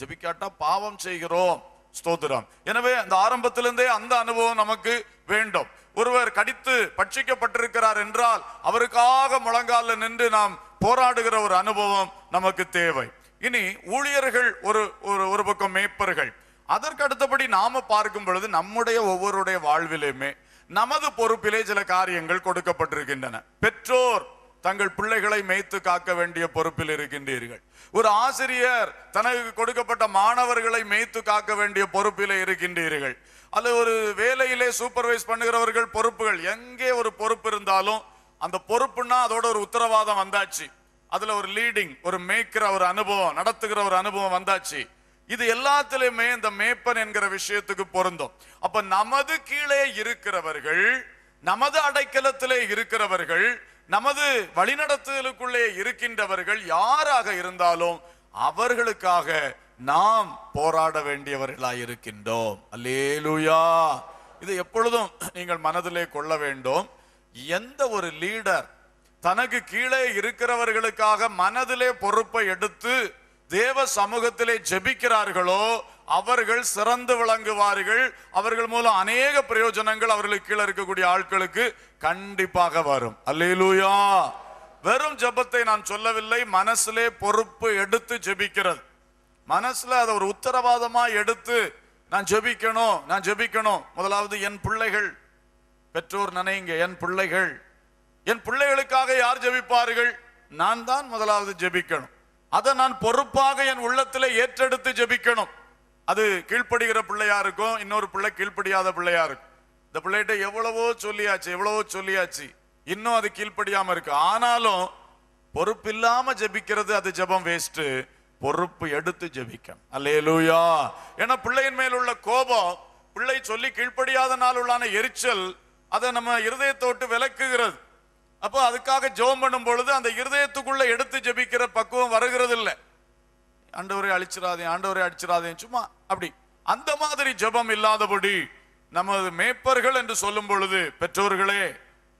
ஜபிக்காட்டா பாவம் செய்கிறோம் ஸ்தோத்திரம் எனவே அந்த ஆரம்பத்திலிருந்தே அந்த அனுபவம் நமக்கு வேண்டும் ஒருவர் கடித்து பட்சிக்கப்பட்டிருக்கிறார் என்றால் அவருக்காக முழங்கால நின்று நாம் போராடுகிற ஒரு அனுபவம் நமக்கு தேவை இனி ஊழியர்கள் ஒரு ஒரு ஒரு பக்கம் மேய்ப்பர்கள் அதற்கு அடுத்தபடி நாம பார்க்கும் பொழுது நம்முடைய ஒவ்வொருடைய வாழ்விலேயுமே நமது பொறுப்பிலே சில காரியங்கள் கொடுக்கப்பட்டிருக்கின்றன பெற்றோர் தங்கள் பிள்ளைகளை மேய்த்து காக்க வேண்டிய பொறுப்பில் இருக்கின்றீர்கள் ஒரு ஆசிரியர் தனக்கு கொடுக்கப்பட்ட மாணவர்களை மேய்த்து காக்க வேண்டிய பொறுப்பில் இருக்கின்றீர்கள் அல்லது ஒரு வேலையிலே சூப்பர்வைஸ் பண்ணுகிறவர்கள் பொறுப்புகள் எங்கே ஒரு பொறுப்பு இருந்தாலும் அந்த பொறுப்புன்னா அதோட ஒரு உத்தரவாதம் வந்தாச்சு அதுல ஒரு லீடிங் ஒரு மேய்க்கிற ஒரு அனுபவம் நடத்துகிற ஒரு அனுபவம் வந்தாச்சு இது எல்லாத்திலுமே இந்த மேப்பன் என்கிற விஷயத்துக்கு பொருந்தும் அப்ப நமது கீழே இருக்கிறவர்கள் நமது அடைக்கலத்திலே இருக்கிறவர்கள் நமது வழிநடத்துதலுக்குள்ளே இருக்கின்றவர்கள் யாராக இருந்தாலும் அவர்களுக்காக நாம் போராட வேண்டியவர்களா இருக்கின்றோம் அல்லேலுயா இது எப்பொழுதும் நீங்கள் மனதிலே கொள்ள வேண்டும் எந்த ஒரு லீடர் தனக்கு கீழே இருக்கிறவர்களுக்காக மனதிலே பொறுப்பை எடுத்து தேவ சமூகத்திலே ஜெபிக்கிறார்களோ அவர்கள் சிறந்து விளங்குவார்கள் அவர்கள் மூலம் அநேக பிரயோஜனங்கள் அவர்களுக்கு கீழே இருக்கக்கூடிய ஆட்களுக்கு கண்டிப்பாக வரும் அல்லேலூயா வெறும் ஜெபத்தை நான் சொல்லவில்லை மனசிலே பொறுப்பு எடுத்து ஜெபிக்கிறது மனசுல அதை ஒரு உத்தரவாதமா எடுத்து நான் ஜெபிக்கணும் நான் ஜெபிக்கணும் முதலாவது என் பிள்ளைகள் பெற்றோர் நினைங்க என் பிள்ளைகள் என் பிள்ளைகளுக்காக யார் ஜெபிப்பார்கள் நான் தான் முதலாவது ஜெபிக்கணும் அதை நான் பொறுப்பாக என் உள்ளத்தில் ஏற்றெடுத்து ஜெபிக்கணும் அது கீழ்ப்படுகிற பிள்ளையா இருக்கும் இன்னொரு பிள்ளை கீழ்ப்படியாத பிள்ளையா இருக்கும் இந்த பிள்ளைகிட்ட எவ்வளவோ சொல்லியாச்சு எவ்வளவோ சொல்லியாச்சு இன்னும் அது கீழ்ப்படியாம இருக்கு ஆனாலும் இல்லாம ஜெபிக்கிறது அது ஜெபம் வேஸ்ட்டு பொறுப்பு எடுத்து ஜெபிக்கணும் அல்லேலூயா ஏன்னா பிள்ளையின் மேல் உள்ள கோபம் பிள்ளை சொல்லி கீழ்ப்படியாத நாள் உள்ளான எரிச்சல் அதை நம்ம இருதயத்தோட்டு விளக்குகிறது அப்போ அதுக்காக ஜெபம் பண்ணும் பொழுது அந்த இருதயத்துக்குள்ள எடுத்து ஜெபிக்கிற பக்குவம் வருகிறது இல்லை ஆண்டவரை அழிச்சிடாதே ஆண்டவரை அழிச்சிடாதே சும்மா அப்படி அந்த மாதிரி ஜெபம் இல்லாதபடி நமது மேப்பர்கள் என்று சொல்லும் பொழுது பெற்றோர்களே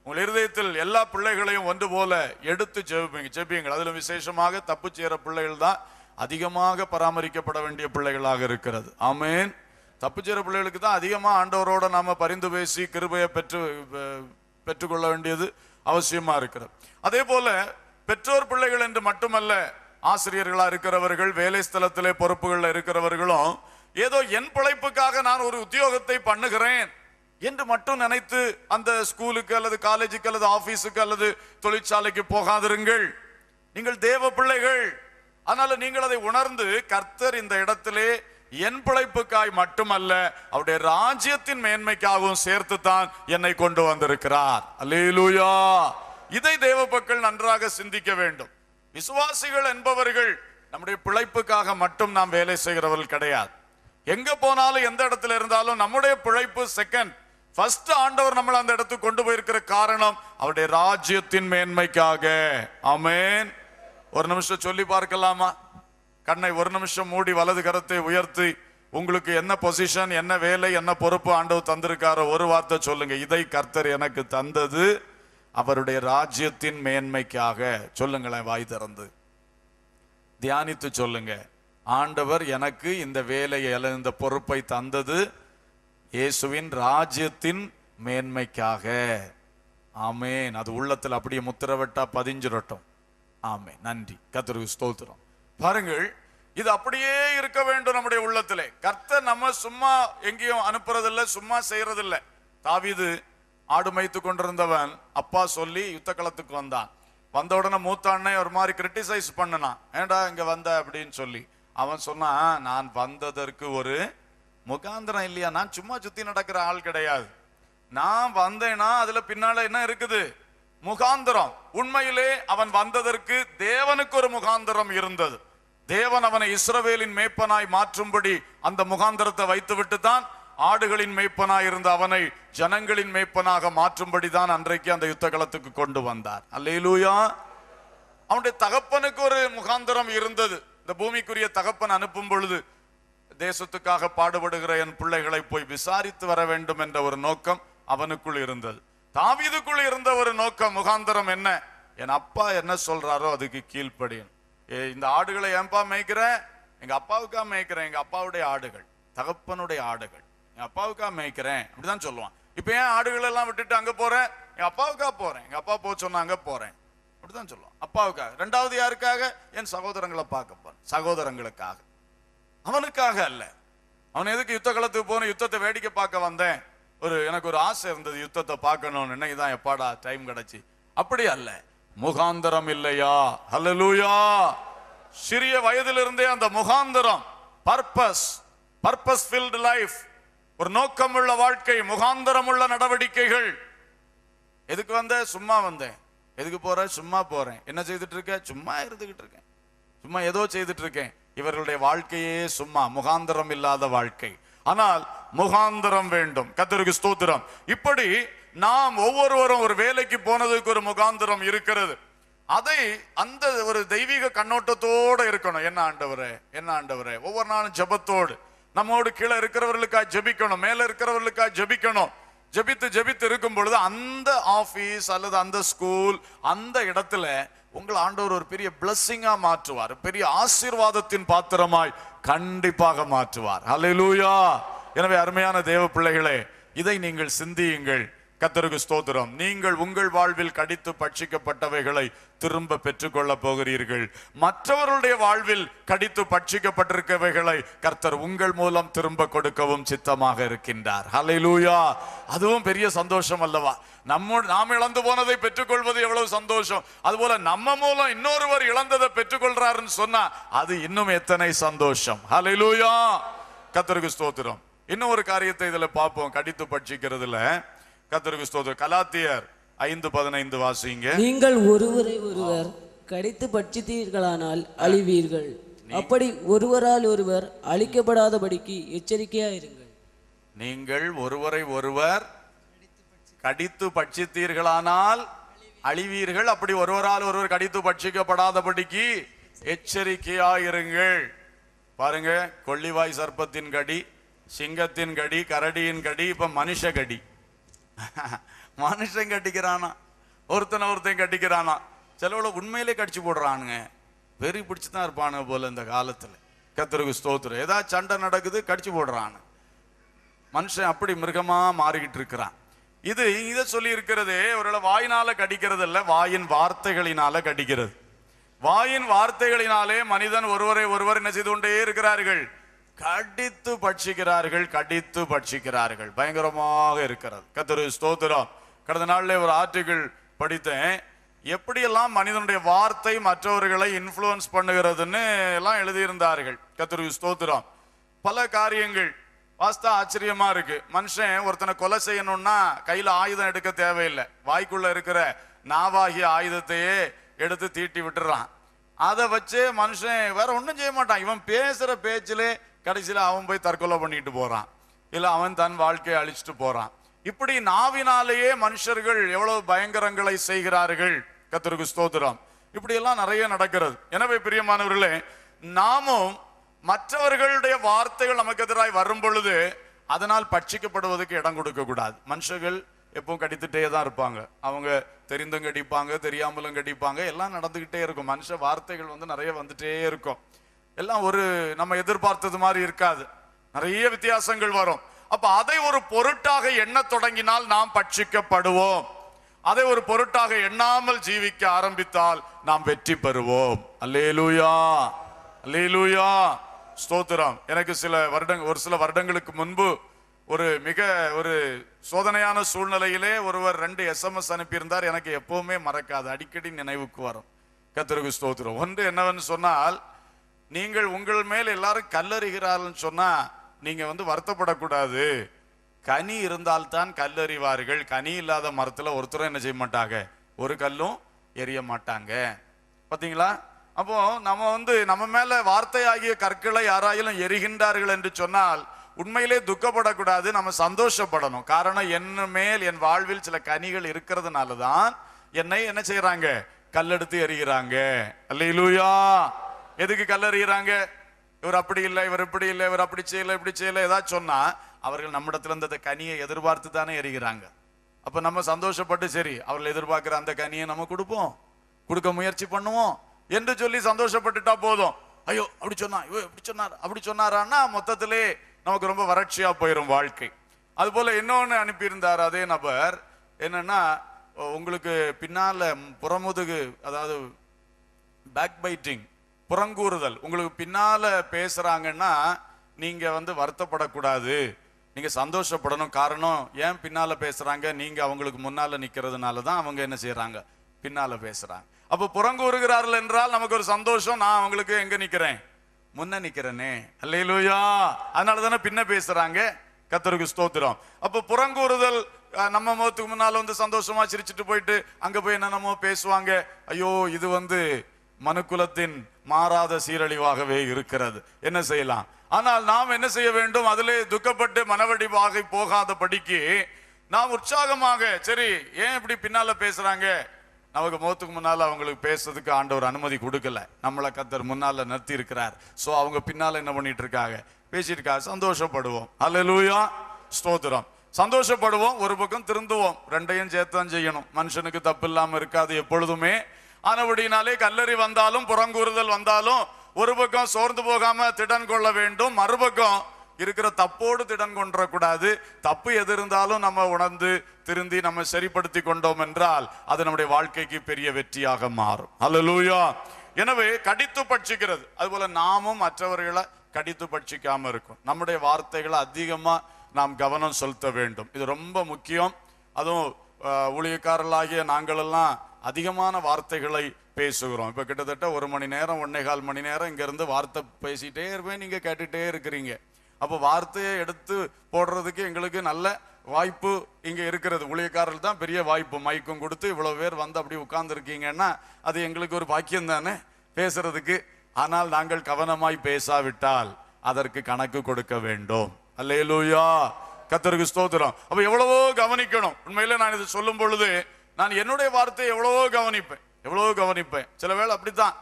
உங்கள் இருதயத்தில் எல்லா பிள்ளைகளையும் ஒன்று போல எடுத்து ஜெபிங்க ஜெபியுங்கள் அதிலும் விசேஷமாக தப்பு செய்கிற பிள்ளைகள் தான் அதிகமாக பராமரிக்கப்பட வேண்டிய பிள்ளைகளாக இருக்கிறது ஆமேன் தப்புச்சிற பிள்ளைகளுக்கு தான் அதிகமாக ஆண்டவரோடு நாம் பரிந்து பேசி கிருபையை பெற்று பெற்றுக்கொள்ள வேண்டியது அவசியமாக இருக்கிறது அதே போல பெற்றோர் பிள்ளைகள் என்று மட்டுமல்ல ஆசிரியர்களாக இருக்கிறவர்கள் வேலை ஸ்தலத்திலே பொறுப்புகளில் இருக்கிறவர்களும் ஏதோ என் பிழைப்புக்காக நான் ஒரு உத்தியோகத்தை பண்ணுகிறேன் என்று மட்டும் நினைத்து அந்த ஸ்கூலுக்கு அல்லது காலேஜுக்கு அல்லது ஆஃபீஸுக்கு அல்லது தொழிற்சாலைக்கு போகாதிருங்கள் நீங்கள் தேவ பிள்ளைகள் அதனால நீங்கள் அதை உணர்ந்து கர்த்தர் இந்த இடத்திலே என் பிழைப்புக்காய் மட்டுமல்ல அவருடைய ராஜ்யத்தின் மேன்மைக்காகவும் சேர்த்து தான் என்னை கொண்டு வந்திருக்கிறார் அலேலூயா இதை தேவ மக்கள் நன்றாக சிந்திக்க வேண்டும் விசுவாசிகள் என்பவர்கள் நம்முடைய பிழைப்புக்காக மட்டும் நாம் வேலை செய்கிறவர்கள் கிடையாது எங்க போனாலும் எந்த இடத்துல இருந்தாலும் நம்முடைய பிழைப்பு செகண்ட் ஃபர்ஸ்ட் ஆண்டவர் நம்மளை அந்த இடத்துக்கு கொண்டு போயிருக்கிற காரணம் அவருடைய ராஜ்யத்தின் மேன்மைக்காக அமேன் ஒரு நிமிஷம் சொல்லி பார்க்கலாமா கண்ணை ஒரு நிமிஷம் மூடி வலது கரத்தை உயர்த்தி உங்களுக்கு என்ன பொசிஷன் என்ன வேலை என்ன பொறுப்பு ஆண்டவர் தந்திருக்காரோ ஒரு வார்த்தை சொல்லுங்க இதை கர்த்தர் எனக்கு தந்தது அவருடைய ராஜ்யத்தின் மேன்மைக்காக சொல்லுங்களேன் வாய் திறந்து தியானித்து சொல்லுங்க ஆண்டவர் எனக்கு இந்த வேலையை இந்த பொறுப்பை தந்தது இயேசுவின் ராஜ்யத்தின் மேன்மைக்காக ஆமேன் அது உள்ளத்தில் அப்படியே முத்திரவட்டா பதிஞ்சிடட்டும் ஆமை நன்றி கத்தருக்கு ஸ்தோத்திரம் பாருங்கள் இது அப்படியே இருக்க வேண்டும் நம்முடைய உள்ளத்திலே கர்த்த நம்ம சும்மா எங்கேயும் அனுப்புறதில்லை சும்மா செய்யறதில்லை தாவிது ஆடு மேய்த்து கொண்டிருந்தவன் அப்பா சொல்லி யுத்த களத்துக்கு வந்தான் வந்த உடனே மூத்த அண்ணன் ஒரு மாதிரி கிரிட்டிசைஸ் பண்ணனான் ஏண்டா இங்க வந்த அப்படின்னு சொல்லி அவன் சொன்னான் நான் வந்ததற்கு ஒரு முகாந்திரம் இல்லையா நான் சும்மா சுத்தி நடக்கிற ஆள் கிடையாது நான் வந்தேன்னா அதுல பின்னால என்ன இருக்குது முகாந்திரம் உண்மையிலே அவன் வந்ததற்கு தேவனுக்கு ஒரு முகாந்திரம் இருந்தது தேவன் அவனை இஸ்ரவேலின் மேய்ப்பனாய் மாற்றும்படி அந்த முகாந்திரத்தை வைத்துவிட்டு தான் ஆடுகளின் மேய்ப்பனாய் இருந்த அவனை ஜனங்களின் மேய்ப்பனாக மாற்றும்படி தான் அன்றைக்கு அந்த யுத்த களத்துக்கு கொண்டு வந்தார் அல்லையிலூயா அவனுடைய தகப்பனுக்கு ஒரு முகாந்திரம் இருந்தது இந்த பூமிக்குரிய தகப்பன் அனுப்பும் பொழுது தேசத்துக்காக பாடுபடுகிற என் பிள்ளைகளை போய் விசாரித்து வர வேண்டும் என்ற ஒரு நோக்கம் அவனுக்குள் இருந்தது தாவிதுக்குள்ள இருந்த ஒரு நோக்கம் முகாந்திரம் என்ன என் அப்பா என்ன சொல்றாரோ அதுக்கு கீழ்ப்படியும் இந்த ஆடுகளை ஏன்பா மேய்க்கிறேன் எங்க அப்பாவுக்கா மேய்க்கிறேன் எங்க அப்பாவுடைய ஆடுகள் தகப்பனுடைய ஆடுகள் என் அப்பாவுக்கா மேய்க்கிறேன் அப்படிதான் சொல்லுவான் இப்ப ஏன் ஆடுகள் எல்லாம் விட்டுட்டு அங்க போறேன் என் அப்பாவுக்கா போறேன் எங்க அப்பா போக சொன்னா அங்க போறேன் அப்படிதான் சொல்லுவான் அப்பாவுக்காக ரெண்டாவது யாருக்காக என் சகோதரங்களை பார்க்க போறேன் சகோதரங்களுக்காக அவனுக்காக அல்ல அவன் எதுக்கு யுத்த களத்துக்கு போன யுத்தத்தை வேடிக்கை பார்க்க வந்தேன் ஒரு எனக்கு ஒரு ஆசை இருந்தது யுத்தத்தை பார்க்கணும்னு இன்னைக்குதான் எப்பாடா டைம் கிடைச்சி அப்படி அல்ல முகாந்தரம் இல்லையா ஹலலூயா சிறிய வயதிலிருந்தே அந்த முகாந்தரம் பர்பஸ் பர்பஸ் ஃபில்டு லைஃப் ஒரு நோக்கம் உள்ள வாழ்க்கை உள்ள நடவடிக்கைகள் எதுக்கு வந்த சும்மா வந்தேன் எதுக்கு போறேன் சும்மா போறேன் என்ன செய்துட்டு இருக்கேன் சும்மா இருந்துகிட்டு இருக்கேன் சும்மா ஏதோ செய்துட்டு இருக்கேன் இவர்களுடைய வாழ்க்கையே சும்மா முகாந்தரம் இல்லாத வாழ்க்கை ஆனால் முகாந்திரம் வேண்டும் கத்தருக்கு ஸ்தோத்திரம் இப்படி நாம் ஒவ்வொருவரும் ஒரு வேலைக்கு போனதுக்கு ஒரு முகாந்திரம் இருக்கிறது அதை அந்த ஒரு தெய்வீக கண்ணோட்டத்தோடு இருக்கணும் என்ன ஆண்டவரே என்ன ஆண்டவரே ஒவ்வொரு நாளும் ஜபத்தோடு நம்மோடு கீழே இருக்கிறவர்களுக்காக ஜபிக்கணும் மேலே இருக்கிறவர்களுக்காக ஜபிக்கணும் ஜபித்து ஜபித்து இருக்கும் பொழுது அந்த ஆஃபீஸ் அல்லது அந்த ஸ்கூல் அந்த இடத்துல உங்களை ஆண்டவர் ஒரு பெரிய பிளஸ்ஸிங்கா மாற்றுவார் பெரிய ஆசீர்வாதத்தின் பாத்திரமாய் கண்டிப்பாக மாற்றுவார் ஹலெலூயா எனவே அருமையான தேவ பிள்ளைகளே இதை நீங்கள் சிந்தியுங்கள் கத்தருக்கு ஸ்தோத்திரம் நீங்கள் உங்கள் வாழ்வில் கடித்து பட்சிக்கப்பட்டவைகளை திரும்ப பெற்றுக்கொள்ள போகிறீர்கள் மற்றவர்களுடைய வாழ்வில் கடித்து பட்சிக்கப்பட்டிருக்கவைகளை கர்த்தர் உங்கள் மூலம் திரும்ப கொடுக்கவும் சித்தமாக இருக்கின்றார் ஹலை லூயா அதுவும் பெரிய சந்தோஷம் அல்லவா நாம் இழந்து போனதை பெற்றுக்கொள்வது எவ்வளவு சந்தோஷம் அதுபோல நம்ம மூலம் இன்னொருவர் இழந்ததை பெற்றுக்கொள்றாருன்னு சொன்னா அது இன்னும் எத்தனை சந்தோஷம் ஹலிலூயா கத்தருக்கு ஸ்தோத்திரம் இன்னும் ஒரு காரியத்தை இதுல பார்ப்போம் கடித்து பட்சிக்கிறதுல கத்தருக்கு ஸ்தோத்திரம் கலாத்தியர் ஐந்து பதினைந்து வாசிங்க நீங்கள் ஒருவரை ஒருவர் கடித்து பட்சித்தீர்களானால் அழிவீர்கள் அப்படி ஒருவரால் ஒருவர் அழிக்கப்படாதபடிக்கு எச்சரிக்கையா இருங்கள் நீங்கள் ஒருவரை ஒருவர் கடித்து பட்சித்தீர்களானால் அழிவீர்கள் அப்படி ஒருவரால் ஒருவர் கடித்து பட்சிக்கப்படாதபடிக்கு எச்சரிக்கையாயிருங்கள் பாருங்க கொள்ளிவாய் சர்ப்பத்தின் கடி சிங்கத்தின் கடி கரடியின் கடி இப்ப மனுஷ கடி <laughs> மனுஷன் கட்டிக்கிறானா ஒருத்தனை ஒருத்தன் கட்டிக்கிறானா செலவுல உண்மையிலே கடிச்சு போடுறானுங்க வெறி பிடிச்சி தான் இருப்பானுங்க போல இந்த காலத்தில் கத்திரகு ஸ்தோத்திரம் ஏதாவது சண்டை நடக்குது கடிச்சு போடுறான் மனுஷன் அப்படி மிருகமாக மாறிக்கிட்டு இருக்கிறான் இது இதை சொல்லி இருக்கிறது ஒருவேளை வாயினால கடிக்கிறது இல்லை வாயின் வார்த்தைகளினால கடிக்கிறது வாயின் வார்த்தைகளினாலே மனிதன் ஒருவரை ஒருவர் என்ன செய்து கொண்டே இருக்கிறார்கள் கடித்து பட்சிக்கிறார்கள் கடித்து பட்சிக்கிறார்கள் பயங்கரமாக இருக்கிறது கத்தரு ஸ்தோத்திரம் கடந்த நாளில் ஒரு ஆர்டிகிள் படித்தேன் எப்படியெல்லாம் மனிதனுடைய வார்த்தை மற்றவர்களை இன்ஃப்ளூயன்ஸ் பண்ணுகிறதுன்னு எல்லாம் எழுதியிருந்தார்கள் கத்தரு ஸ்தோத்திரம் பல காரியங்கள் வாஸ்தா ஆச்சரியமா இருக்கு மனுஷன் ஒருத்தனை கொலை செய்யணும்னா கையில ஆயுதம் எடுக்க தேவையில்லை வாய்க்குள்ள இருக்கிற நாவாகிய ஆயுதத்தையே எடுத்து தீட்டி விட்டுறான் அதை வச்சு மனுஷன் வேற ஒன்றும் செய்ய மாட்டான் இவன் பேசுற பேச்சிலே கடைசியில் அவன் போய் தற்கொலை பண்ணிட்டு போறான் இல்லை அவன் தன் வாழ்க்கையை அழிச்சிட்டு போறான் இப்படி நாவினாலேயே மனுஷர்கள் எவ்வளவு பயங்கரங்களை செய்கிறார்கள் கத்திற்கு ஸ்தோத்திரம் இப்படியெல்லாம் நிறைய நடக்கிறது எனவே பிரியமானவர்களே நாமும் மற்றவர்களுடைய வார்த்தைகள் நமக்கு எதிராக வரும் பொழுது அதனால் பட்சிக்கப்படுவதற்கு இடம் கொடுக்கக்கூடாது மனுஷர்கள் எப்பவும் கடித்துட்டே தான் இருப்பாங்க அவங்க தெரிந்தும் கடிப்பாங்க தெரியாமலும் கடிப்பாங்க எல்லாம் நடந்துக்கிட்டே இருக்கும் மனுஷ வார்த்தைகள் வந்து நிறைய வந்துட்டே இருக்கும் எல்லாம் ஒரு நம்ம எதிர்பார்த்தது மாதிரி இருக்காது நிறைய வித்தியாசங்கள் வரும் அப்ப அதை ஒரு பொருட்டாக எண்ண தொடங்கினால் நாம் பட்சிக்கப்படுவோம் அதை ஒரு பொருட்டாக எண்ணாமல் ஜீவிக்க ஆரம்பித்தால் நாம் வெற்றி பெறுவோம் அல்லேலூயா அல்லேலூயா ஸ்தோத்திரம் எனக்கு சில வருடங்கள் ஒரு சில வருடங்களுக்கு முன்பு ஒரு மிக ஒரு சோதனையான சூழ்நிலையிலே ஒருவர் ரெண்டு எஸ்எம்எஸ் அனுப்பியிருந்தார் எனக்கு எப்பவுமே மறக்காது அடிக்கடி நினைவுக்கு வரும் கத்திரகு ஸ்தோத்திரம் ஒன்று என்னவென்னு சொன்னால் நீங்கள் உங்கள் மேல் எல்லாரும் கல்லறிகிறார்கள்னு சொன்னால் நீங்கள் வந்து வருத்தப்படக்கூடாது கனி இருந்தால்தான் கல்லறிவார்கள் கனி இல்லாத மரத்தில் ஒருத்தரும் என்ன செய்ய மாட்டாங்க ஒரு கல்லும் எரிய மாட்டாங்க பார்த்தீங்களா அப்போ நம்ம வந்து நம்ம மேல வார்த்தையாகிய கற்களை யாராயிலும் எரிகின்றார்கள் என்று சொன்னால் உண்மையிலே துக்கப்படக்கூடாது நம்ம சந்தோஷப்படணும் காரணம் என்ன மேல் என் வாழ்வில் சில கனிகள் இருக்கிறதுனால தான் என்னை என்ன செய்யறாங்க கல்லெடுத்து எறிகிறாங்க அல்லையிலூயா எதுக்கு எறிகிறாங்க இவர் அப்படி இல்லை இவர் இப்படி இல்லை இவர் அப்படி செய்யல இப்படி செய்யலை ஏதாச்சும் சொன்னா அவர்கள் நம்மிடத்துல இருந்த கனியை எதிர்பார்த்து தானே எறிகிறாங்க அப்போ நம்ம சந்தோஷப்பட்டு சரி அவர்கள் எதிர்பார்க்குற அந்த கனியை நம்ம கொடுப்போம் கொடுக்க முயற்சி பண்ணுவோம் என்று சொல்லி சந்தோஷப்பட்டுட்டா போதும் ஐயோ அப்படி சொன்னா ஐயோ இப்படி சொன்னார் அப்படி சொன்னாரான்னா மொத்தத்திலே நமக்கு ரொம்ப வறட்சியா போயிடும் வாழ்க்கை போல இன்னொன்று அனுப்பியிருந்தார் அதே நபர் என்னன்னா உங்களுக்கு பின்னால புறமுதுகு அதாவது பேக் பைட்டிங் புறங்கூறுதல் உங்களுக்கு பின்னால பேசுறாங்கன்னா நீங்க வந்து வருத்தப்படக்கூடாது நீங்க சந்தோஷப்படணும் காரணம் ஏன் பின்னால பேசுறாங்க நீங்க அவங்களுக்கு முன்னால நிக்கிறதுனால தான் அவங்க என்ன செய்யறாங்க பின்னால பேசுறாங்க அப்போ புறங்கூறுகிறார்கள் என்றால் நமக்கு ஒரு சந்தோஷம் நான் அவங்களுக்கு எங்க நிக்கிறேன் முன்ன நிக்கிறேனே அல்லையிலூயா அதனால தானே பின்ன பேசுறாங்க கத்தருக்கு ஸ்தோத்திரம் அப்போ புறங்கூறுதல் நம்ம முகத்துக்கு முன்னால வந்து சந்தோஷமா சிரிச்சுட்டு போயிட்டு அங்க போய் என்னென்னமோ பேசுவாங்க ஐயோ இது வந்து மனுக்குலத்தின் மாறாத சீரழிவாகவே இருக்கிறது என்ன செய்யலாம் ஆனால் நாம் என்ன செய்ய வேண்டும் அதிலே துக்கப்பட்டு மனவடிவாக போகாத படிக்கு நாம் உற்சாகமாக சரி ஏன் இப்படி பின்னால பேசுறாங்க நமக்கு மோத்துக்கு முன்னால் அவங்களுக்கு பேசுறதுக்கு ஆண்டவர் அனுமதி கொடுக்கல நம்மளை கத்தர் முன்னால் நிறுத்தி இருக்கிறார் ஸோ அவங்க பின்னால் என்ன பண்ணிட்டு இருக்காங்க பேசியிருக்கா சந்தோஷப்படுவோம் அல்லூயா ஸ்தோத்திரம் சந்தோஷப்படுவோம் ஒரு பக்கம் திருந்துவோம் ரெண்டையும் சேர்த்தான் செய்யணும் மனுஷனுக்கு தப்பு இல்லாமல் இருக்காது எப்பொழுதுமே ஆனபடினாலே கல்லறி வந்தாலும் புறங்கூறுதல் வந்தாலும் ஒரு பக்கம் சோர்ந்து போகாம திடன் கொள்ள வேண்டும் மறுபக்கம் இருக்கிற தப்போடு திடன் கொன்றக்கூடாது தப்பு எது இருந்தாலும் நம்ம உணர்ந்து திருந்தி நம்ம சரிப்படுத்தி கொண்டோம் என்றால் அது நம்முடைய வாழ்க்கைக்கு பெரிய வெற்றியாக மாறும் அல்லலூயா எனவே கடித்து பட்சிக்கிறது அதுபோல நாமும் மற்றவர்களை கடித்து பட்சிக்காம இருக்கும் நம்முடைய வார்த்தைகளை அதிகமா நாம் கவனம் செலுத்த வேண்டும் இது ரொம்ப முக்கியம் அதுவும் ஊழியக்காரர்களாகிய நாங்களெல்லாம் அதிகமான வார்த்தைகளை பேசுகிறோம் இப்போ கிட்டத்தட்ட ஒரு மணி நேரம் ஒன்னே கால் மணி நேரம் இங்கேருந்து வார்த்தை பேசிகிட்டே இருப்பேன் நீங்கள் கேட்டுகிட்டே இருக்கிறீங்க அப்போ வார்த்தையை எடுத்து போடுறதுக்கு எங்களுக்கு நல்ல வாய்ப்பு இங்கே இருக்கிறது ஊழியக்காரர்கள் தான் பெரிய வாய்ப்பு மைக்கும் கொடுத்து இவ்வளோ பேர் வந்து அப்படி உட்காந்துருக்கீங்கன்னா அது எங்களுக்கு ஒரு பாக்கியம் தானே பேசுறதுக்கு ஆனால் நாங்கள் கவனமாய் பேசாவிட்டால் அதற்கு கணக்கு கொடுக்க வேண்டும் அல்லேலூயா கத்தருக்கு ஸ்தோத்திரம் அப்போ எவ்வளவோ கவனிக்கணும் உண்மையில நான் இது சொல்லும் பொழுது நான் என்னுடைய வார்த்தையை எவ்வளவோ கவனிப்பேன் எவ்வளவோ கவனிப்பேன் சில வேளை அப்படித்தான்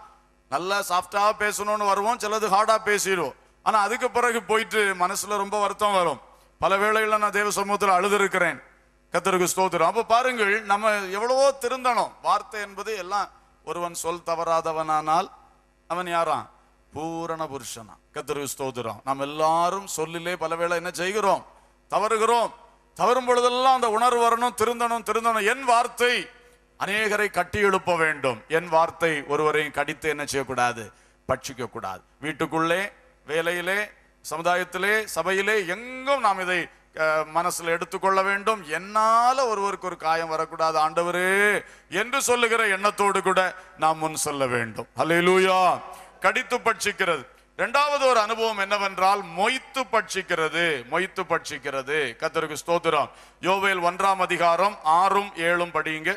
நல்லா சாஃப்டாக பேசணும்னு வருவோம் சிலது ஹார்டாக பேசிடுவோம் ஆனால் அதுக்கு பிறகு போயிட்டு மனசில் ரொம்ப வருத்தம் வரும் பல வேளைகளில் நான் தேவ சமூகத்தில் அழுதுருக்கிறேன் கத்தருக்கு ஸ்தோத்திரம் அப்போ பாருங்கள் நம்ம எவ்வளவோ திருந்தணும் வார்த்தை என்பது எல்லாம் ஒருவன் சொல் தவறாதவனானால் அவன் யாரா பூரண புருஷனா கத்தருக்கு ஸ்தோத்திரம் நம்ம எல்லாரும் சொல்லிலே பல வேளை என்ன செய்கிறோம் தவறுகிறோம் தவறும் பொழுதெல்லாம் அந்த உணர்வு வரணும் திருந்தணும் திருந்தணும் என் வார்த்தை அநேகரை கட்டி எழுப்ப வேண்டும் என் வார்த்தை ஒருவரையும் கடித்து என்ன செய்யக்கூடாது பட்சிக்க கூடாது வீட்டுக்குள்ளே வேலையிலே சமுதாயத்திலே சபையிலே எங்கும் நாம் இதை மனசில் எடுத்துக்கொள்ள வேண்டும் என்னால ஒருவருக்கு ஒரு காயம் வரக்கூடாது ஆண்டவரே என்று சொல்லுகிற எண்ணத்தோடு கூட நாம் முன் சொல்ல வேண்டும் அலையிலூயா கடித்து பட்சிக்கிறது ரெண்டாவது ஒரு அனுபவம் என்னவென்றால் மொய்த்து பட்சிக்கிறது மொய்த்து பட்சிக்கிறது கத்தருக்கு ஸ்தோத்திரம் யோவேல் ஒன்றாம் அதிகாரம் ஆறும் ஏழும் படியுங்க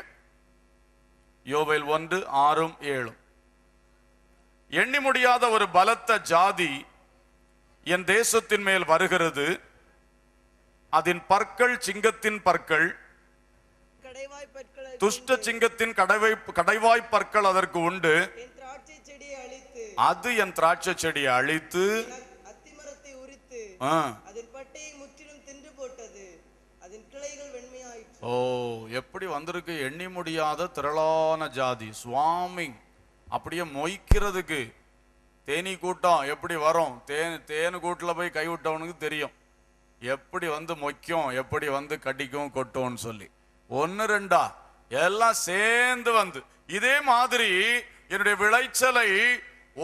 யோவேல் ஒன்று ஆறும் ஏழும் எண்ணி முடியாத ஒரு பலத்த ஜாதி என் தேசத்தின் மேல் வருகிறது அதன் பற்கள் சிங்கத்தின் பற்கள் துஷ்ட சிங்கத்தின் கடவை கடைவாய் பற்கள் அதற்கு உண்டு அது என் திராட்சை செடியை அழித்து ஓ எப்படி வந்திருக்கு எண்ணி முடியாத திரளான ஜாதி சுவாமி அப்படியே மொய்க்கிறதுக்கு தேனி கூட்டம் எப்படி வரும் தேன் தேனு கூட்டில் போய் கைவிட்டவனுக்கு தெரியும் எப்படி வந்து மொய்க்கும் எப்படி வந்து கடிக்கும் கொட்டும்னு சொல்லி ஒன்று ரெண்டா எல்லாம் சேர்ந்து வந்து இதே மாதிரி என்னுடைய விளைச்சலை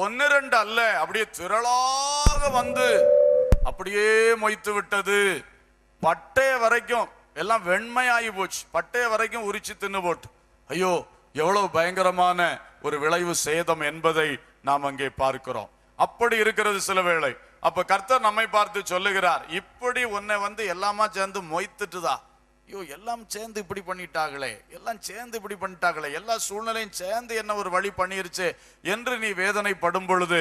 ஒன்று ரெண்டு அல்ல அப்படியே திரளாக வந்து அப்படியே மொய்த்து விட்டது பட்டைய வரைக்கும் எல்லாம் வெண்மையாகி போச்சு பட்டைய வரைக்கும் உரிச்சு தின்னு போட்டு ஐயோ எவ்வளவு பயங்கரமான ஒரு விளைவு சேதம் என்பதை நாம் அங்கே பார்க்கிறோம் அப்படி இருக்கிறது சில வேளை அப்ப கர்த்தர் நம்மை பார்த்து சொல்லுகிறார் இப்படி உன்னை வந்து எல்லாமா சேர்ந்து மொய்த்துட்டுதா ஐயோ எல்லாம் சேர்ந்து இப்படி பண்ணிட்டாங்களே எல்லாம் சேர்ந்து இப்படி பண்ணிட்டாங்களே எல்லா சூழ்நிலையும் சேர்ந்து என்ன ஒரு வழி பண்ணிருச்சு என்று நீ வேதனைப்படும் பொழுது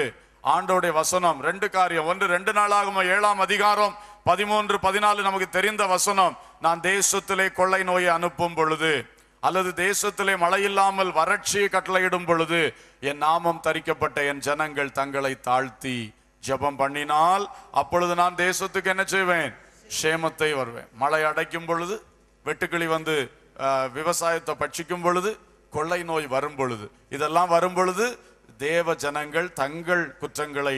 ஆண்டோடைய வசனம் ரெண்டு காரியம் ஒன்று ரெண்டு நாளாகும் ஏழாம் அதிகாரம் பதிமூன்று பதினாலு நமக்கு தெரிந்த வசனம் நான் தேசத்திலே கொள்ளை நோயை அனுப்பும் பொழுது அல்லது தேசத்திலே மழையில்லாமல் வறட்சியை கட்டளையிடும் பொழுது என் நாமம் தரிக்கப்பட்ட என் ஜனங்கள் தங்களை தாழ்த்தி ஜபம் பண்ணினால் அப்பொழுது நான் தேசத்துக்கு என்ன செய்வேன் சேமத்தை வருவேன் மழை அடைக்கும் பொழுது வெட்டுக்கிளி வந்து விவசாயத்தை பட்சிக்கும் பொழுது கொள்ளை நோய் வரும் பொழுது இதெல்லாம் வரும் பொழுது தேவ ஜனங்கள் தங்கள் குற்றங்களை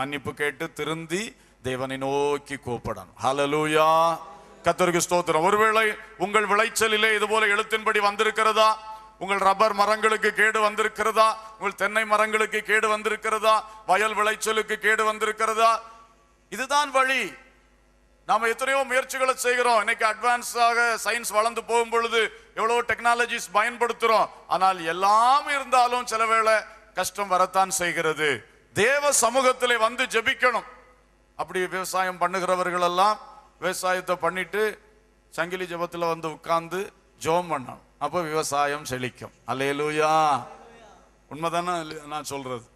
மன்னிப்பு கேட்டு திருந்தி தேவனை நோக்கி கூப்பிடணும் ஹலலூயா கத்தருக்கு ஸ்தோத்திரம் ஒருவேளை உங்கள் விளைச்சலிலே இது போல எழுத்தின்படி வந்திருக்கிறதா உங்கள் ரப்பர் மரங்களுக்கு கேடு வந்திருக்கிறதா உங்கள் தென்னை மரங்களுக்கு கேடு வந்திருக்கிறதா வயல் விளைச்சலுக்கு கேடு வந்திருக்கிறதா இதுதான் வழி நாம எத்தனையோ முயற்சிகளை செய்கிறோம் இன்னைக்கு அட்வான்ஸாக சயின்ஸ் வளர்ந்து போகும் பொழுது எவ்வளவு டெக்னாலஜிஸ் பயன்படுத்துறோம் ஆனால் எல்லாம் இருந்தாலும் சில வேளை கஷ்டம் வரத்தான் செய்கிறது தேவ சமூகத்திலே வந்து ஜெபிக்கணும் அப்படி விவசாயம் பண்ணுகிறவர்கள் எல்லாம் விவசாயத்தை பண்ணிட்டு சங்கிலி ஜபத்தில் வந்து உட்கார்ந்து ஜோம் பண்ணணும் அப்போ விவசாயம் செழிக்கும் அலையலூயா உண்மைதானே நான் சொல்றது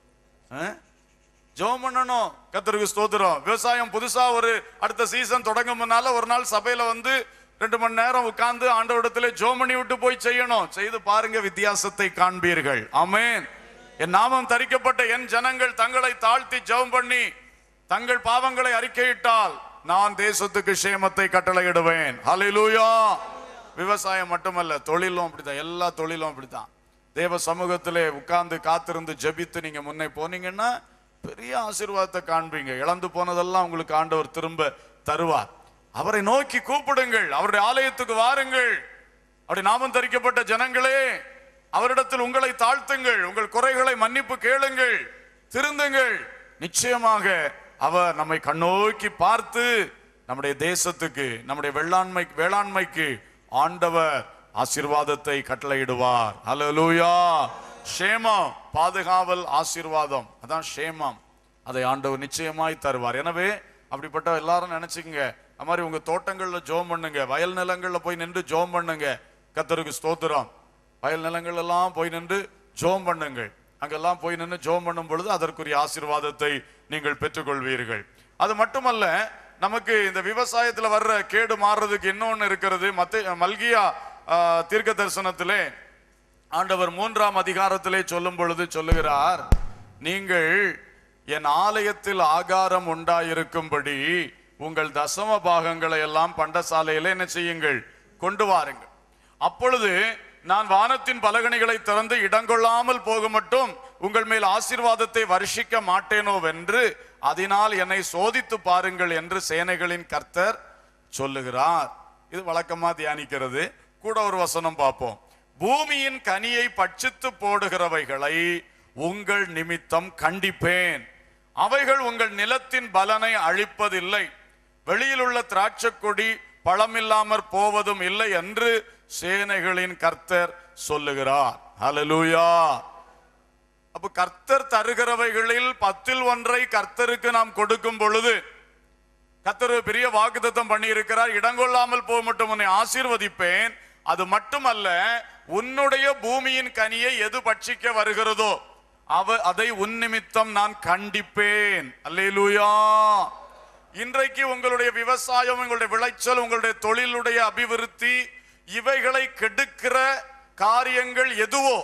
ஜோம் பண்ணணும் கத்திரிக்கு ஸ்தோத்திரம் விவசாயம் புதுசா ஒரு அடுத்த சீசன் தொடங்கும் முன்னால ஒரு நாள் சபையில வந்து ரெண்டு மணி நேரம் உட்கார்ந்து இடத்துல ஜோம் பண்ணி விட்டு போய் செய்யணும் செய்து பாருங்க வித்தியாசத்தை காண்பீர்கள் ஆமேன் என் நாமம் தரிக்கப்பட்ட என் ஜனங்கள் தங்களை தாழ்த்தி ஜெபம் பண்ணி தங்கள் பாவங்களை அறிக்கையிட்டால் நான் தேசத்துக்கு சேமத்தை கட்டளையிடுவேன் ஹலிலூயா விவசாயம் மட்டுமல்ல தொழிலும் அப்படித்தான் எல்லா தொழிலும் அப்படித்தான் தேவ சமூகத்திலே உட்கார்ந்து காத்திருந்து ஜபித்து நீங்க முன்னே போனீங்கன்னா பெரிய ஆசீர்வாதத்தை காண்பீங்க இழந்து போனதெல்லாம் உங்களுக்கு ஆண்டவர் திரும்ப தருவார் அவரை நோக்கி கூப்பிடுங்கள் அவருடைய ஆலயத்துக்கு வாருங்கள் அப்படி நாமம் தரிக்கப்பட்ட ஜனங்களே அவரிடத்தில் உங்களை தாழ்த்துங்கள் உங்கள் குறைகளை மன்னிப்பு கேளுங்கள் திருந்துங்கள் நிச்சயமாக அவர் நம்மை கண்ணோக்கி பார்த்து நம்முடைய தேசத்துக்கு நம்முடைய வெள்ளாண்மை வேளாண்மைக்கு ஆண்டவர் ஆசீர்வாதத்தை கட்டளையிடுவார் ஹலோ லூயா ஷேமம் பாதுகாவல் ஆசீர்வாதம் அதான் ஷேமம் அதை ஆண்டவர் நிச்சயமாய் தருவார் எனவே அப்படிப்பட்ட எல்லாரும் நினைச்சுக்கங்க அது மாதிரி உங்க தோட்டங்கள்ல ஜோம் பண்ணுங்க வயல் நிலங்கள்ல போய் நின்று ஜோம் பண்ணுங்க கத்தருக்கு ஸ்தோத்திரம் வயல் நிலங்கள் எல்லாம் போய் நின்று ஜோம் பண்ணுங்கள் அங்கெல்லாம் போய் நின்று ஜோம் பண்ணும் பொழுது அதற்குரிய ஆசீர்வாதத்தை நீங்கள் பெற்றுக்கொள்வீர்கள் அது மட்டுமல்ல நமக்கு இந்த விவசாயத்துல வர்ற கேடு மாறுறதுக்கு இன்னொன்னு இருக்கிறது மத்த மல்கியா தீர்க்க தரிசனத்திலே ஆண்டவர் மூன்றாம் அதிகாரத்திலே சொல்லும் பொழுது சொல்லுகிறார் நீங்கள் என் ஆலயத்தில் ஆகாரம் உண்டாயிருக்கும்படி உங்கள் தசம பாகங்களை எல்லாம் பண்டசாலையில் என்ன செய்யுங்கள் கொண்டு வாருங்கள் அப்பொழுது நான் வானத்தின் பலகணிகளை திறந்து இடங்கொள்ளாமல் போக மட்டும் உங்கள் மேல் ஆசீர்வாதத்தை வருஷிக்க மாட்டேனோவென்று அதனால் என்னை சோதித்து பாருங்கள் என்று சேனைகளின் கர்த்தர் சொல்லுகிறார் இது வழக்கமா தியானிக்கிறது கூட ஒரு வசனம் பார்ப்போம் பூமியின் கனியை பட்சித்து போடுகிறவைகளை உங்கள் நிமித்தம் கண்டிப்பேன் அவைகள் உங்கள் நிலத்தின் பலனை அழிப்பதில்லை வெளியில் உள்ள திராட்சை கொடி பழமில்லாமற் போவதும் இல்லை என்று சேனைகளின் கர்த்தர் சொல்லுகிறார் ஹலலூயா அப்ப கர்த்தர் தருகிறவைகளில் பத்தில் ஒன்றை கர்த்தருக்கு நாம் கொடுக்கும் பொழுது கர்த்தர் பெரிய தத்துவம் பண்ணி இருக்கிறார் இடங்கொள்ளாமல் போக மட்டும் உன்னை ஆசீர்வதிப்பேன் அது மட்டுமல்ல உன்னுடைய பூமியின் கனியை எது பட்சிக்க வருகிறதோ அவ அதை உன் நிமித்தம் நான் கண்டிப்பேன் அல்லேலூயா இன்றைக்கு உங்களுடைய விவசாயம் உங்களுடைய விளைச்சல் உங்களுடைய தொழிலுடைய அபிவிருத்தி இவைகளை கெடுக்கிற காரியங்கள் எதுவோ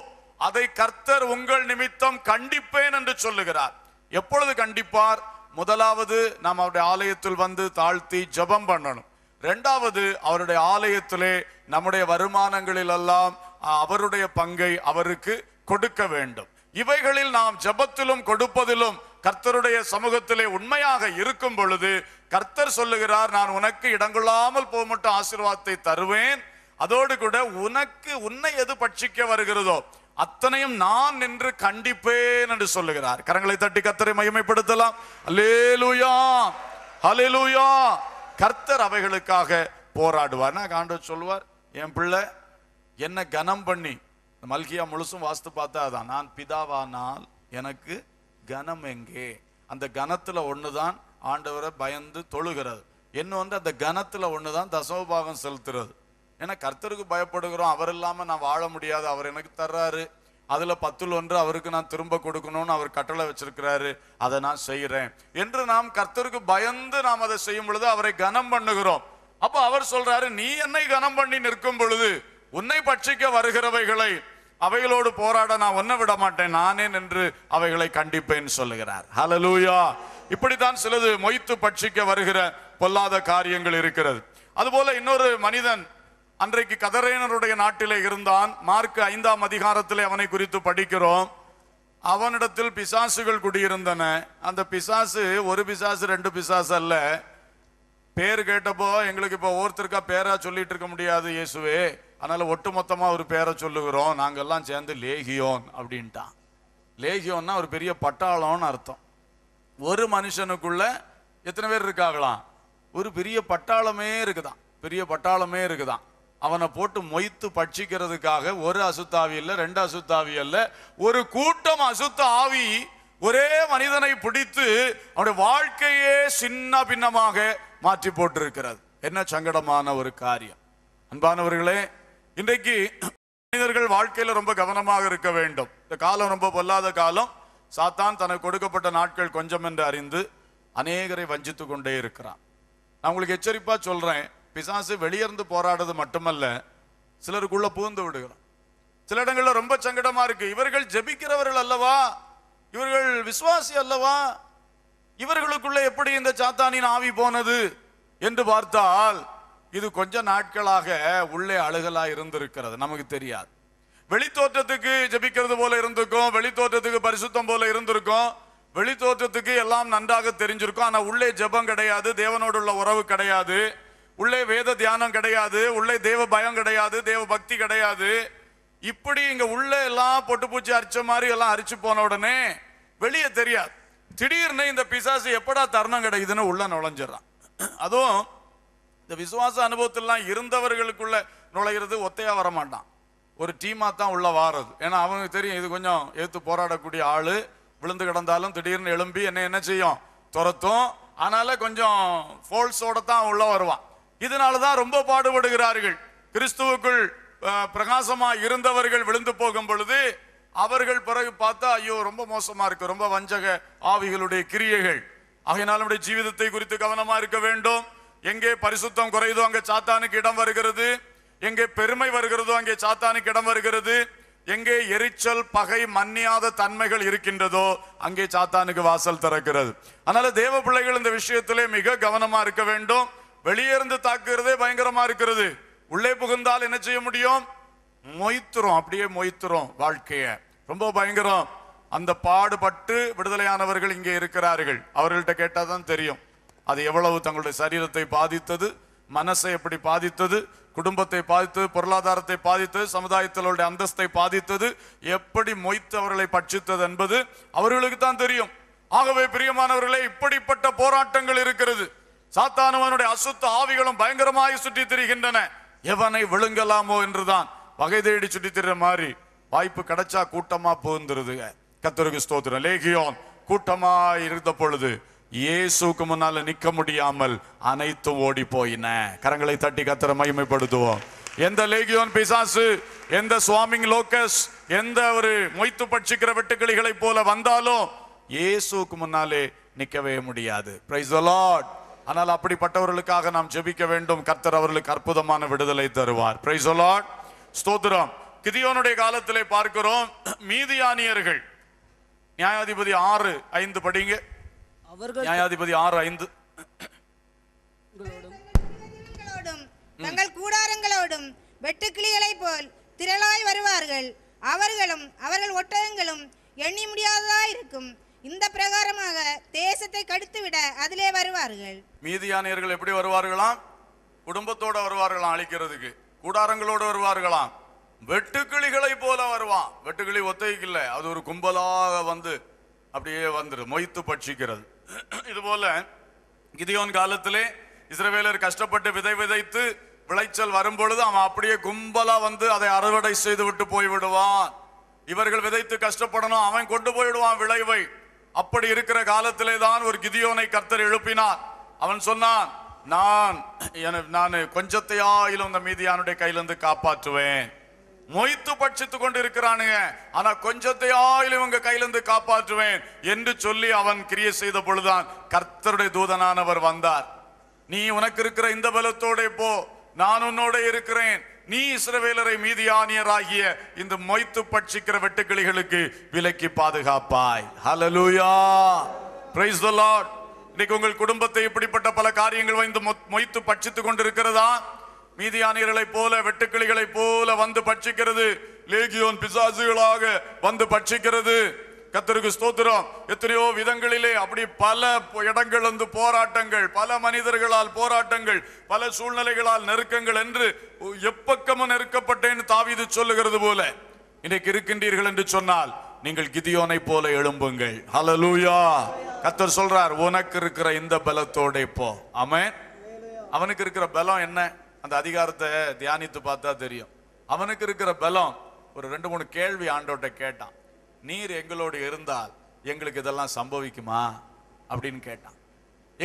அதை கர்த்தர் உங்கள் நிமித்தம் கண்டிப்பேன் என்று சொல்லுகிறார் எப்பொழுது கண்டிப்பார் முதலாவது நாம் அவருடைய ஆலயத்தில் வந்து தாழ்த்தி ஜபம் பண்ணணும் ரெண்டாவது அவருடைய ஆலயத்திலே நம்முடைய வருமானங்களில் எல்லாம் அவருடைய பங்கை அவருக்கு கொடுக்க வேண்டும் இவைகளில் நாம் ஜபத்திலும் கொடுப்பதிலும் கர்த்தருடைய சமூகத்திலே உண்மையாக இருக்கும் பொழுது கர்த்தர் சொல்லுகிறார் நான் உனக்கு இடங்கொள்ளாமல் போக மட்டும் ஆசீர்வாதத்தை தருவேன் அதோடு கூட உனக்கு உன்னை எது பட்சிக்க வருகிறதோ அத்தனையும் நான் நின்று கண்டிப்பேன் என்று சொல்லுகிறார் கரங்களை தட்டி கத்தரை மகிமைப்படுத்தலாம் கர்த்தர் அவைகளுக்காக போராடுவார் நான் காண்டு சொல்லுவார் என் பிள்ளை என்ன கனம் பண்ணி மல்கியா முழுசும் வாஸ்து பார்த்தாதான் நான் பிதாவானால் எனக்கு கனம் எங்கே அந்த கனத்தில் ஒன்று தான் ஆண்டவரை பயந்து தொழுகிறது என்ன வந்து அந்த கனத்தில் ஒன்று தான் தசோபாகம் செலுத்துறது ஏன்னா கர்த்தருக்கு பயப்படுகிறோம் அவர் இல்லாமல் நான் வாழ முடியாது அவர் எனக்கு தர்றாரு அதில் பத்தில் ஒன்று அவருக்கு நான் திரும்ப கொடுக்கணும்னு அவர் கட்டளை வச்சிருக்கிறாரு அதை நான் செய்கிறேன் என்று நாம் கர்த்தருக்கு பயந்து நாம் அதை செய்யும் பொழுது அவரை கனம் பண்ணுகிறோம் அப்போ அவர் சொல்றாரு நீ என்னை கனம் பண்ணி நிற்கும் பொழுது உன்னை பட்சிக்க வருகிறவைகளை அவைகளோடு போராட நான் ஒன்ன விட மாட்டேன் நானே நின்று அவைகளை கண்டிப்பேன் சொல்லுகிறார் ஹலலூயா இப்படித்தான் சிலது மொய்த்து பட்சிக்க வருகிற பொல்லாத காரியங்கள் இருக்கிறது அதுபோல இன்னொரு மனிதன் அன்றைக்கு கதரேனருடைய நாட்டிலே இருந்தான் மார்க் ஐந்தாம் அதிகாரத்திலே அவனை குறித்து படிக்கிறோம் அவனிடத்தில் பிசாசுகள் குடியிருந்தன அந்த பிசாசு ஒரு பிசாசு ரெண்டு பிசாசு அல்ல பேர் கேட்டப்போ எங்களுக்கு இப்போ ஒருத்தருக்கா பேரா சொல்லிட்டு இருக்க முடியாது இயேசுவே அதனால ஒட்டுமொத்தமாக ஒரு பேரை சொல்லுகிறோம் எல்லாம் சேர்ந்து லேகியோன் அப்படின்ட்டான் லேகியோன்னா ஒரு பெரிய பட்டாளம்னு அர்த்தம் ஒரு மனுஷனுக்குள்ள எத்தனை பேர் இருக்காங்களாம் ஒரு பெரிய பட்டாளமே இருக்குதான் பெரிய பட்டாளமே இருக்குதான் அவனை போட்டு மொய்த்து பட்சிக்கிறதுக்காக ஒரு அசுத்தாவி அல்ல ரெண்டு அசுத்தாவி அல்ல ஒரு கூட்டம் அசுத்த ஆவி ஒரே மனிதனை பிடித்து அவனுடைய வாழ்க்கையே சின்ன பின்னமாக மாற்றி போட்டிருக்கிறது என்ன சங்கடமான ஒரு காரியம் அன்பானவர்களே இன்றைக்கு மனிதர்கள் வாழ்க்கையில் ரொம்ப கவனமாக இருக்க வேண்டும் இந்த காலம் ரொம்ப பொல்லாத காலம் சாத்தான் தனக்கு கொடுக்கப்பட்ட நாட்கள் கொஞ்சம் என்று அறிந்து அநேகரை வஞ்சித்து கொண்டே இருக்கிறான் நான் உங்களுக்கு எச்சரிப்பாக சொல்கிறேன் பிசாசு வெளியேந்து போராடுறது மட்டுமல்ல சிலருக்குள்ள புகுந்து விடுகிறோம் சில இடங்கள்ல ரொம்ப சங்கடமா இருக்கு இவர்கள் ஜெபிக்கிறவர்கள் அல்லவா இவர்கள் விசுவாசி அல்லவா இவர்களுக்குள்ள எப்படி இந்த சாத்தானின் ஆவி போனது என்று பார்த்தால் இது கொஞ்ச நாட்களாக உள்ளே அழுகலா இருந்திருக்கிறது நமக்கு தெரியாது வெளித்தோற்றத்துக்கு ஜபிக்கிறது போல இருந்திருக்கும் வெளித்தோற்றத்துக்கு பரிசுத்தம் போல இருந்திருக்கும் வெளித்தோற்றத்துக்கு எல்லாம் நன்றாக தெரிஞ்சிருக்கும் ஆனா உள்ளே ஜபம் கிடையாது தேவனோடு உள்ள உறவு கிடையாது உள்ளே வேத தியானம் கிடையாது உள்ளே தேவ பயம் கிடையாது தேவ பக்தி கிடையாது இப்படி இங்க உள்ள எல்லாம் பொட்டு பூச்சி அரிச்ச மாதிரி எல்லாம் அரிச்சு போன உடனே வெளியே தெரியாது திடீர்னு இந்த பிசாசு எப்படா தருணம் கிடைக்குதுன்னு உள்ள நுழைஞ்சிடறான் அதுவும் இந்த விசுவாச அனுபவத்திலாம் இருந்தவர்களுக்குள்ள நுழைகிறது ஒத்தையா வரமாட்டான் ஒரு டீமாக தான் உள்ள வாரது ஏன்னா அவனுக்கு தெரியும் இது கொஞ்சம் எடுத்து போராடக்கூடிய ஆள் விழுந்து கிடந்தாலும் திடீர்னு எழும்பி என்ன என்ன செய்யும் துரத்தும் அதனால கொஞ்சம் ஃபோல்ஸோட தான் உள்ள வருவான் இதனால தான் ரொம்ப பாடுபடுகிறார்கள் கிறிஸ்துவுக்குள் பிரகாசமா இருந்தவர்கள் விழுந்து போகும் பொழுது அவர்கள் பிறகு பார்த்தா ஐயோ ரொம்ப மோசமா இருக்கு ரொம்ப வஞ்சக ஆவிகளுடைய கிரியைகள் ஆகையினால் நம்முடைய ஜீவிதத்தை குறித்து கவனமா இருக்க வேண்டும் எங்கே பரிசுத்தம் குறையுதோ அங்கே சாத்தானுக்கு இடம் வருகிறது எங்கே பெருமை வருகிறதோ அங்கே சாத்தானுக்கு இடம் வருகிறது எங்கே எரிச்சல் பகை மன்னியாத தன்மைகள் இருக்கின்றதோ அங்கே சாத்தானுக்கு வாசல் திறக்கிறது அதனால தேவ பிள்ளைகள் இந்த விஷயத்திலே மிக கவனமா இருக்க வேண்டும் வெளியே இருந்து தாக்குறதே பயங்கரமா இருக்கிறது உள்ளே புகுந்தால் என்ன செய்ய முடியும் மொய்த்துரும் அப்படியே மொய்த்துரும் வாழ்க்கைய ரொம்ப பயங்கரம் அந்த பாடுபட்டு விடுதலையானவர்கள் இங்கே இருக்கிறார்கள் அவர்கள்ட்ட கேட்டால் தான் தெரியும் அது எவ்வளவு தங்களுடைய சரீரத்தை பாதித்தது மனசை எப்படி பாதித்தது குடும்பத்தை பாதித்தது பொருளாதாரத்தை பாதித்தது சமுதாயத்தினுடைய அந்தஸ்தை பாதித்தது எப்படி மொய்த்து அவர்களை பட்சித்தது என்பது அவர்களுக்கு தான் தெரியும் ஆகவே பிரியமானவர்களே இப்படிப்பட்ட போராட்டங்கள் இருக்கிறது சாத்தானவனுடைய அசுத்த ஆவிகளும் பயங்கரமாக சுற்றி திரிகின்றன எவனை விழுங்கலாமோ என்றுதான் வகை தேடி சுற்றி திரு மாதிரி வாய்ப்பு கிடைச்சா கூட்டமா போந்துருதுங்க கத்தருக்கு ஸ்தோத்திரம் லேகியோன் கூட்டமா இருந்த பொழுது இயேசுக்கு முன்னால நிக்க முடியாமல் அனைத்தும் ஓடி போயின கரங்களை தட்டி கத்திர மகிமைப்படுத்துவோம் எந்த லேகியோன் பிசாசு எந்த சுவாமிங் லோக்கஸ் எந்த ஒரு மொய்த்து பட்சிக்கிற வெட்டுக்கிளிகளை போல வந்தாலும் இயேசுக்கு முன்னாலே நிக்கவே முடியாது பிரைஸ் லார்ட் ஆனால் அப்படிப்பட்டவர்களுக்காக நாம் ஜெபிக்க வேண்டும் கர்த்தர் அவர்களுக்கு அற்புதமான விடுதலை தருவார் ஸ்தோத்திரம் கிதியோனுடைய காலத்திலே பார்க்கிறோம் மீதியானியர்கள் நியாயாதிபதி ஆறு ஐந்து படிங்க அவர்கள் நியாயாதிபதி ஆறு ஐந்து தங்கள் கூடாரங்களோடும் வெட்டுக்கிளிகளை போல் திரளாய் வருவார்கள் அவர்களும் அவர்கள் ஒட்டகங்களும் எண்ணி முடியாததாய் இருக்கும் இந்த பிரகாரமாக தேசத்தை கடுத்துவிட அதிலே வருவார்கள் மீதியானியர்கள் எப்படி வருவார்களாம் குடும்பத்தோட வருவார்களாம் அழிக்கிறதுக்கு கூடாரங்களோடு வருவார்களாம் வெட்டுக்கிளிகளை போல வருவான் வெட்டுக்கிளி ஒத்தைக்கில்லை அது ஒரு கும்பலாக வந்து அப்படியே வந்துடும் மொய்த்து பட்சிக்கிறது இது போல கிதியோன் காலத்திலே இஸ்ரவேலர் கஷ்டப்பட்டு விதை விதைத்து விளைச்சல் வரும் பொழுது அவன் அப்படியே கும்பலா வந்து அதை அறுவடை செய்து விட்டு போய்விடுவான் இவர்கள் விதைத்து கஷ்டப்படணும் அவன் கொண்டு போயிடுவான் விளைவை அப்படி இருக்கிற காலத்திலே தான் ஒரு கிதியோனை கர்த்தர் எழுப்பினார் அவன் சொன்னான் நான் நான் கொஞ்சத்தையாயிலும் அந்த மீதியானுடைய கையிலிருந்து காப்பாற்றுவேன் மொய்த்து பட்சித்துக் கொண்டு இருக்கிறானுங்க ஆனா கொஞ்சத்தை ஆயிலும் உங்க கையிலிருந்து காப்பாற்றுவேன் என்று சொல்லி அவன் கிரியை செய்த பொழுதுதான் கர்த்தருடைய தூதனானவர் வந்தார் நீ உனக்கு இருக்கிற இந்த பலத்தோட போ நான் உன்னோட இருக்கிறேன் நீ இஸ்ரவேலரை மீதியானியராகிய இந்த மொய்த்து பட்சிக்கிற வெட்டுக்கிளிகளுக்கு விலக்கி பாதுகாப்பாய் ஹலலூயா பிரைஸ் இன்னைக்கு உங்கள் குடும்பத்தை இப்படிப்பட்ட பல காரியங்கள் வந்து மொய்த்து பட்சித்துக் கொண்டிருக்கிறதா மீதியானியர்களை போல வெட்டுக்கிளிகளை போல வந்து பட்சிக்கிறது லேகியோன் பிசாசுகளாக வந்து பட்சிக்கிறது கத்தருக்கு ஸ்தோத்திரம் எத்தனையோ விதங்களிலே அப்படி பல இடங்கள் வந்து போராட்டங்கள் பல மனிதர்களால் போராட்டங்கள் பல சூழ்நிலைகளால் நெருக்கங்கள் என்று எப்பக்கமும் நெருக்கப்பட்டேன்னு தாவிது சொல்லுகிறது போல இன்னைக்கு இருக்கின்றீர்கள் என்று சொன்னால் நீங்கள் கிதியோனை போல எழும்புங்கள் ஹலலூயா கத்தர் சொல்றார் உனக்கு இருக்கிற இந்த பலத்தோட இப்போ அவன் அவனுக்கு இருக்கிற பலம் என்ன அந்த அதிகாரத்தை தியானித்து பார்த்தா தெரியும் அவனுக்கு இருக்கிற பலம் ஒரு ரெண்டு மூணு கேள்வி ஆண்டோட்ட கேட்டான் நீர் எங்களோடு இருந்தால் எங்களுக்கு இதெல்லாம் சம்பவிக்குமா அப்படின்னு கேட்டான்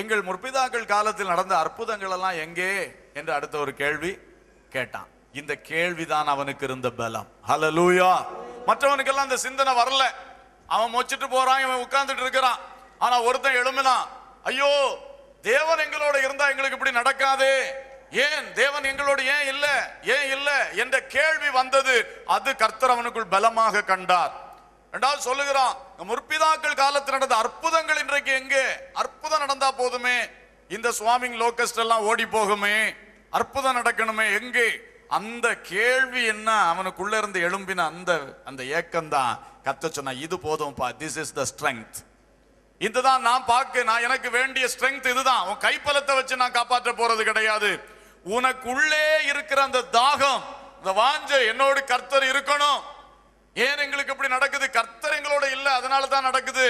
எங்கள் முற்பிதாக்கள் காலத்தில் நடந்த அற்புதங்கள் எல்லாம் எங்கே என்று அடுத்த ஒரு கேள்வி கேட்டான் இந்த கேள்விதான் அவனுக்கு இருந்த பலம் ஹலலூயா மற்றவனுக்கெல்லாம் அந்த சிந்தனை வரல அவன் மொச்சிட்டு போறான் இவன் உட்கார்ந்துட்டு இருக்கிறான் ஆனா ஒருத்தன் எழுமினான் ஐயோ தேவன் எங்களோட இருந்தா எங்களுக்கு இப்படி நடக்காதே ஏன் தேவன் எங்களோடு ஏன் இல்லை ஏன் இல்லை என்ற கேள்வி வந்தது அது கர்த்தர் அவனுக்குள் பலமாக கண்டார் ரெண்டாவது சொல்லுகிறான் முற்பிதாக்கள் காலத்தில் நடந்த அற்புதங்கள் இன்றைக்கு எங்கே அற்புதம் நடந்தா போதுமே இந்த சுவாமிங் லோக்கஸ்ட் எல்லாம் ஓடி போகுமே அற்புதம் நடக்கணுமே எங்கே அந்த கேள்வி என்ன அவனுக்குள்ள இருந்து எழும்பின அந்த அந்த ஏக்கம் தான் கத்த சொன்ன இது போதும்ப்பா திஸ் இஸ் த ஸ்ட்ரெங்க் இதுதான் நான் பார்க்க நான் எனக்கு வேண்டிய ஸ்ட்ரெங்க் இதுதான் உன் கைப்பலத்தை வச்சு நான் காப்பாற்ற போறது கிடையாது உனக்குள்ளே இருக்கிற அந்த தாகம் இந்த வாஞ்ச என்னோடு கர்த்தர் இருக்கணும் ஏன் எங்களுக்கு இப்படி நடக்குது கர்த்தர் எங்களோட இல்லை அதனால தான் நடக்குது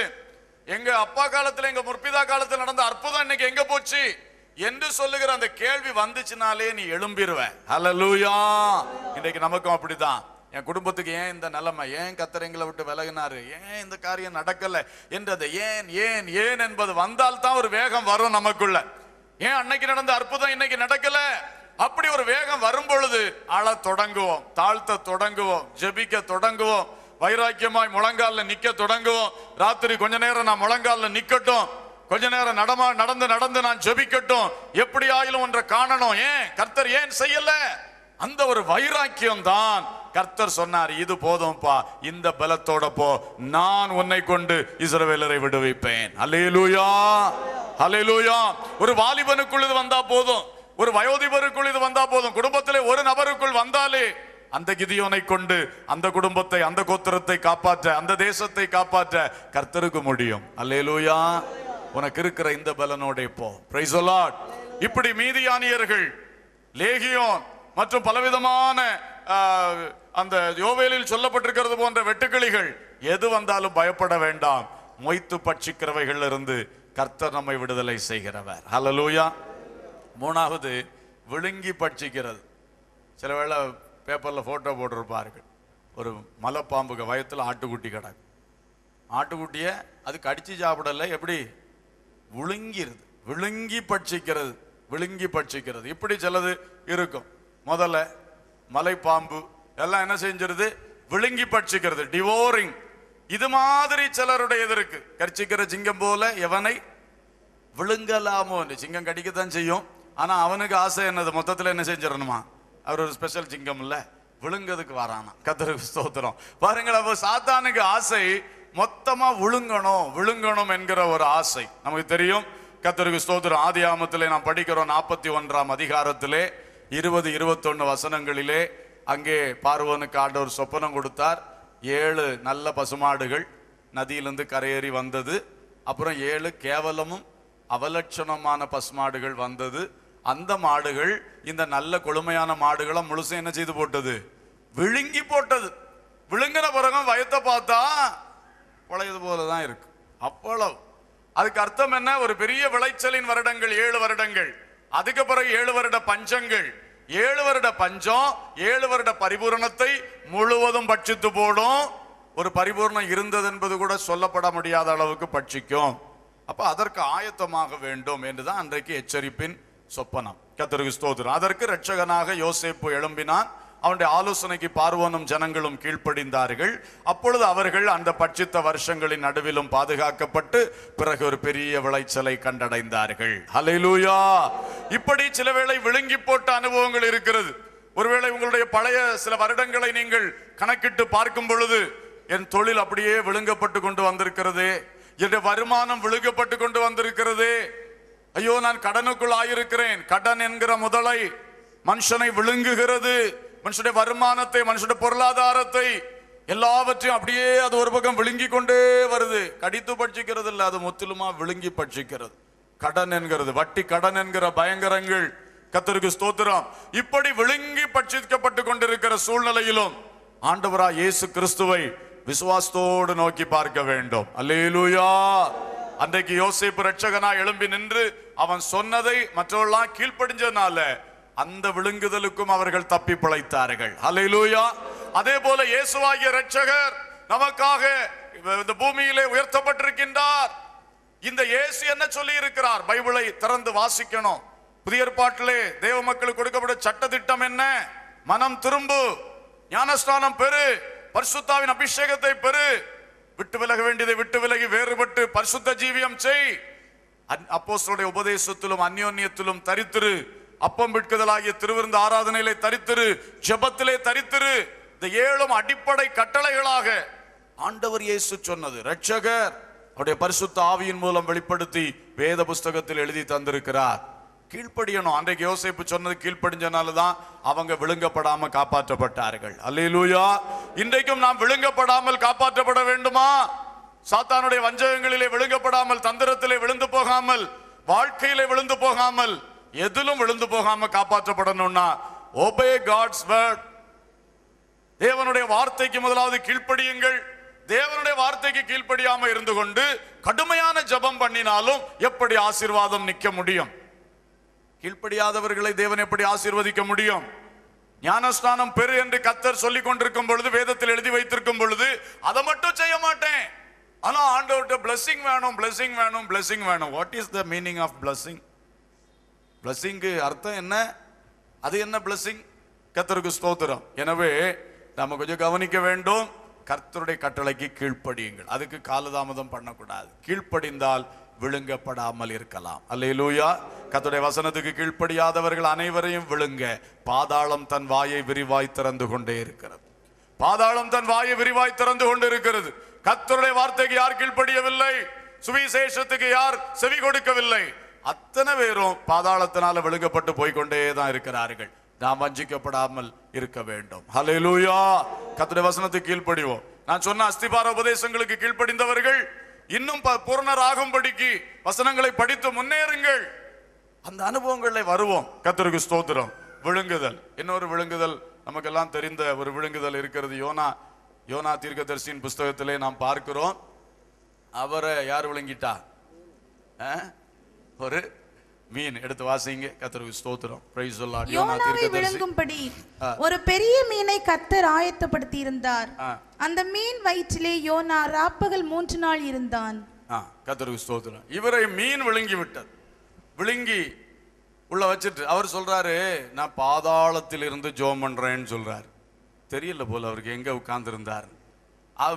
எங்க அப்பா காலத்தில் எங்க முற்பிதா காலத்தில் நடந்த அற்புதம் இன்னைக்கு எங்க போச்சு என்று சொல்லுகிற அந்த கேள்வி வந்துச்சுனாலே நீ எழும்பிடுவேன் ஹலலூயா இன்னைக்கு நமக்கும் அப்படிதான் என் குடும்பத்துக்கு ஏன் இந்த நிலைமை ஏன் கத்திரங்களை விட்டு விலகினாரு ஏன் இந்த காரியம் நடக்கல என்றதை ஏன் ஏன் ஏன் என்பது வந்தால் தான் ஒரு வேகம் வரும் நமக்குள்ள ஏன் அன்னைக்கு நடந்த அற்புதம் இன்னைக்கு நடக்கல அப்படி ஒரு வேகம் வரும் பொழுது அழ தொடங்குவோம் தாழ்த்த தொடங்குவோம் ஜெபிக்க தொடங்குவோம் வைராக்கியமாய் முழங்கால நிக்க தொடங்குவோம் ராத்திரி கொஞ்ச நேரம் நான் முழங்கால நிக்கட்டும் கொஞ்ச நேரம் நடமா நடந்து நடந்து நான் ஜெபிக்கட்டும் எப்படி ஆயிலும் ஒன்றை காணணும் ஏன் கர்த்தர் ஏன் செய்யல அந்த ஒரு வைராக்கியம் தான் கர்த்தர் சொன்னார் இது போதும்ப்பா இந்த பலத்தோட போ நான் உன்னை கொண்டு இஸ்ரவேலரை விடுவிப்பேன் அலையலூயா அலையலூயா ஒரு வாலிபனுக்குள்ளது வந்தா போதும் ஒரு வயோதிபருக்குள் இது வந்தா போதும் குடும்பத்திலே ஒரு நபருக்குள் வந்தாலே அந்த கிதியோனை கொண்டு அந்த குடும்பத்தை அந்த கோத்திரத்தை காப்பாற்ற அந்த தேசத்தை காப்பாற்ற கர்த்தருக்கு முடியும் அல்லேலூயா உனக்கு இருக்கிற இந்த பலனோட போ பிரைஸ் இப்படி மீதியானியர்கள் லேகியோன் மற்றும் பலவிதமான அந்த யோவேலில் சொல்லப்பட்டிருக்கிறது போன்ற வெட்டுக்கிளிகள் எது வந்தாலும் பயப்பட வேண்டாம் மொய்த்து பட்சிக்கிறவைகள் இருந்து கர்த்தர் நம்மை விடுதலை செய்கிறவர் ஹலலூயா மூணாவது விழுங்கி பட்சிக்கிறது சில வேளை பேப்பரில் ஃபோட்டோ போட்டிருப்பார்கள் ஒரு மலைப்பாம்புக வயத்தில் ஆட்டுக்குட்டி கிடக்கு ஆட்டுக்குட்டியை அது கடித்து சாப்பிடலை எப்படி விழுங்கிருது விழுங்கி பட்சிக்கிறது விழுங்கி பட்சிக்கிறது இப்படி சிலது இருக்கும் முதல்ல மலைப்பாம்பு எல்லாம் என்ன செஞ்சிருது விழுங்கி பட்சிக்கிறது டிவோரிங் இது மாதிரி சிலருடைய இது இருக்கு கரிச்சிக்கிற சிங்கம் போல எவனை விழுங்கலாமோ சிங்கம் கடிக்கத்தான் செய்யும் ஆனால் அவனுக்கு ஆசை என்னது மொத்தத்தில் என்ன செஞ்சிடணுமா அவர் ஒரு ஸ்பெஷல் சிங்கம் இல்லை விழுங்கிறதுக்கு வரானா கத்தருக்கு ஸ்தோத்திரம் பாருங்கள் அப்போ சாத்தானுக்கு ஆசை மொத்தமாக விழுங்கணும் விழுங்கணும் என்கிற ஒரு ஆசை நமக்கு தெரியும் கத்தருக்கு ஸ்தோத்திரம் ஆதி ஆமத்தில் நாம் படிக்கிறோம் நாற்பத்தி ஒன்றாம் அதிகாரத்திலே இருபது இருபத்தொன்று வசனங்களிலே அங்கே பார்வனுக்கு ஆண்டவர் சொப்பனம் கொடுத்தார் ஏழு நல்ல பசுமாடுகள் நதியிலிருந்து கரையேறி வந்தது அப்புறம் ஏழு கேவலமும் அவலட்சணமான பசுமாடுகள் வந்தது அந்த மாடுகள் இந்த நல்ல கொடுமையான மாடுகளை முழுசு என்ன செய்து போட்டது விழுங்கி போட்டது விழுங்கின பிறகும் வயத்தை பார்த்தா பழையது போல தான் இருக்கு அவ்வளவு அதுக்கு அர்த்தம் என்ன ஒரு பெரிய விளைச்சலின் வருடங்கள் ஏழு வருடங்கள் அதுக்கு பிறகு ஏழு வருட பஞ்சங்கள் ஏழு வருட பஞ்சம் ஏழு வருட பரிபூரணத்தை முழுவதும் பட்சித்து போடும் ஒரு பரிபூர்ணம் இருந்தது என்பது கூட சொல்லப்பட முடியாத அளவுக்கு பட்சிக்கும் அப்போ அதற்கு ஆயத்தமாக வேண்டும் என்றுதான் அன்றைக்கு எச்சரிப்பின் சொப்பனம் கத்தருக்கு ஸ்தோத்திரம் அதற்கு ரட்சகனாக யோசேப்பு எழும்பினான் அவனுடைய ஆலோசனைக்கு பார்வோனும் ஜனங்களும் கீழ்ப்படிந்தார்கள் அப்பொழுது அவர்கள் அந்த பட்சித்த வருஷங்களின் நடுவிலும் பாதுகாக்கப்பட்டு பிறகு ஒரு பெரிய விளைச்சலை கண்டடைந்தார்கள் ஹலைலூயா இப்படி சில வேளை விழுங்கி போட்ட அனுபவங்கள் இருக்கிறது ஒருவேளை உங்களுடைய பழைய சில வருடங்களை நீங்கள் கணக்கிட்டு பார்க்கும் பொழுது என் தொழில் அப்படியே விழுங்கப்பட்டு கொண்டு வந்திருக்கிறது என்னுடைய வருமானம் விழுங்கப்பட்டு கொண்டு வந்திருக்கிறது ஐயோ நான் கடனுக்குள் ஆயிருக்கிறேன் கடன் என்கிற முதலை மனுஷனை விழுங்குகிறது மனுஷனுடைய வருமானத்தை மனுஷனுடைய பொருளாதாரத்தை எல்லாவற்றையும் அப்படியே அது ஒரு பக்கம் விழுங்கி கொண்டே வருது கடித்து பட்சிக்கிறது இல்லை அது முற்றிலுமா விழுங்கி பட்சிக்கிறது கடன் என்கிறது வட்டி கடன் என்கிற பயங்கரங்கள் கத்தருக்கு ஸ்தோத்திரம் இப்படி விழுங்கி பட்சிக்கப்பட்டு கொண்டிருக்கிற சூழ்நிலையிலும் ஆண்டவரா இயேசு கிறிஸ்துவை விசுவாசத்தோடு நோக்கி பார்க்க வேண்டும் அல்லேலூயா அன்றைக்கு யோசிப்பு ரட்சகனா எழும்பி நின்று அவன் சொன்னதை மற்றவர்களாம் கீழ்ப்படிஞ்சதுனால அந்த விழுங்குதலுக்கும் அவர்கள் தப்பி பிழைத்தார்கள் அலையிலூயா அதே போல இயேசுவாகிய ரட்சகர் நமக்காக இந்த பூமியிலே உயர்த்தப்பட்டிருக்கின்றார் இந்த இயேசு என்ன சொல்லி இருக்கிறார் பைபிளை திறந்து வாசிக்கணும் புதிய ஏற்பாட்டிலே தேவ மக்களுக்கு கொடுக்கப்பட்ட சட்ட திட்டம் என்ன மனம் திரும்பு ஞானஸ்தானம் பெரு பரிசுத்தாவின் அபிஷேகத்தை பெரு விட்டு விலக வேண்டியதை விட்டு விலகி வேறுபட்டு பரிசுத்த ஜீவியம் செய் அப்போஸ்தலருடைய உபதேசத்திலும் அந்யோன்யத்திலும் தரித்திரு அப்பம் விற்கதலாகிய திருவிருந்த ஆராதனையிலே தரித்திரு ஜபத்திலே தரித்திரு இந்த ஏழும் அடிப்படை கட்டளைகளாக ஆண்டவர் இயேசு சொன்னது ரட்சகர் அவருடைய பரிசுத்த ஆவியின் மூலம் வெளிப்படுத்தி வேத புஸ்தகத்தில் எழுதி தந்திருக்கிறார் கீழ்ப்படியணும் அன்றைக்கு யோசிப்பு சொன்னது கீழ்ப்படிஞ்சனால தான் அவங்க விழுங்கப்படாமல் காப்பாற்றப்பட்டார்கள் அல்லையிலூயா இன்றைக்கும் நாம் விழுங்கப்படாமல் காப்பாற்றப்பட வேண்டுமா சாத்தானுடைய வஞ்சகங்களிலே விழுங்கப்படாமல் தந்திரத்திலே விழுந்து போகாமல் வாழ்க்கையிலே விழுந்து போகாமல் எதிலும் விழுந்து போகாம காப்பாற்றப்படணும்னா ஒபே காட்ஸ் வேர்ட் தேவனுடைய வார்த்தைக்கு முதலாவது கீழ்ப்படியுங்கள் தேவனுடைய வார்த்தைக்கு கீழ்ப்படியாம இருந்து கொண்டு கடுமையான ஜபம் பண்ணினாலும் எப்படி ஆசீர்வாதம் நிக்க முடியும் கீழ்ப்படியாதவர்களை தேவன் எப்படி ஆசீர்வதிக்க முடியும் ஞானஸ்தானம் பெரு என்று கத்தர் சொல்லிக் கொண்டிருக்கும் பொழுது வேதத்தில் எழுதி வைத்திருக்கும் பொழுது அதை மட்டும் செய்ய மாட்டேன் ஆனால் ஆண்டவர்கிட்ட பிளஸ்ஸிங் வேணும் பிளஸ்ஸிங் வேணும் பிளஸ்ஸிங் வேணும் what is the meaning of blessing பிளஸ்ஸிங்கு அர்த்தம் என்ன அது என்ன பிளஸ்ஸிங் கத்தருக்கு ஸ்தோத்திரம் எனவே நம்ம கொஞ்சம் கவனிக்க வேண்டும் கர்த்தருடைய கட்டளைக்கு கீழ்ப்படியுங்கள் அதுக்கு காலதாமதம் பண்ணக்கூடாது கீழ்ப்படிந்தால் விழுங்கப்படாமல் இருக்கலாம் அல்லையிலூயா கத்துடைய வசனத்துக்கு கீழ்ப்படியாதவர்கள் அனைவரையும் விழுங்க பாதாளம் தன் வாயை விரிவாய் திறந்து கொண்டே இருக்கிறது பாதாளம் தன் வாயை விரிவாய் திறந்து கொண்டு இருக்கிறது கத்தருடைய வார்த்தைக்கு யார் கீழ்ப்படியவில்லை சுவிசேஷத்துக்கு யார் செவி கொடுக்கவில்லை அத்தனை பேரும் பாதாளத்தினால விழுங்கப்பட்டு போய்கொண்டே இருக்கிறார்கள் நாம் வஞ்சிக்கப்படாமல் இருக்க வேண்டும் ஹலே லூயா கத்துடைய வசனத்துக்கு கீழ்ப்படிவோம் நான் சொன்ன அஸ்திபார உபதேசங்களுக்கு கீழ்ப்படிந்தவர்கள் இன்னும் பூர்ணர் ஆகும்படிக்கு வசனங்களை படித்து முன்னேறுங்கள் அந்த அனுபவங்களை வருவோம் கத்தருக்கு ஸ்தோத்திரம் விழுங்குதல் இன்னொரு விழுங்குதல் நமக்கெல்லாம் தெரிந்த ஒரு விழுங்குதல் இருக்கிறது யோனா யோனா தீர்க்கதரிசியின் புஸ்தகத்திலே நாம் பார்க்கிறோம் அவரை யார் விளங்கிட்டா ஒரு மீன் எடுத்து வாசிங்க கத்தருக்கு ஸ்தோத்திரம் பிரைஸ் சொல்லாட் யோனாவை விளங்கும்படி ஒரு பெரிய மீனை கத்தர் ஆயத்தப்படுத்தி இருந்தார் அந்த மீன் வயிற்றிலே யோனா ராப்பகல் மூன்று நாள் இருந்தான் கத்தருக்கு ஸ்தோத்திரம் இவரை மீன் விழுங்கி விட்டது விழுங்கி உள்ள வச்சுட்டு அவர் சொல்றாரு நான் பாதாளத்தில் இருந்து ஜோம் பண்றேன்னு சொல்றாரு தெரியல போல அவருக்கு எங்கே உட்கார்ந்துருந்தார்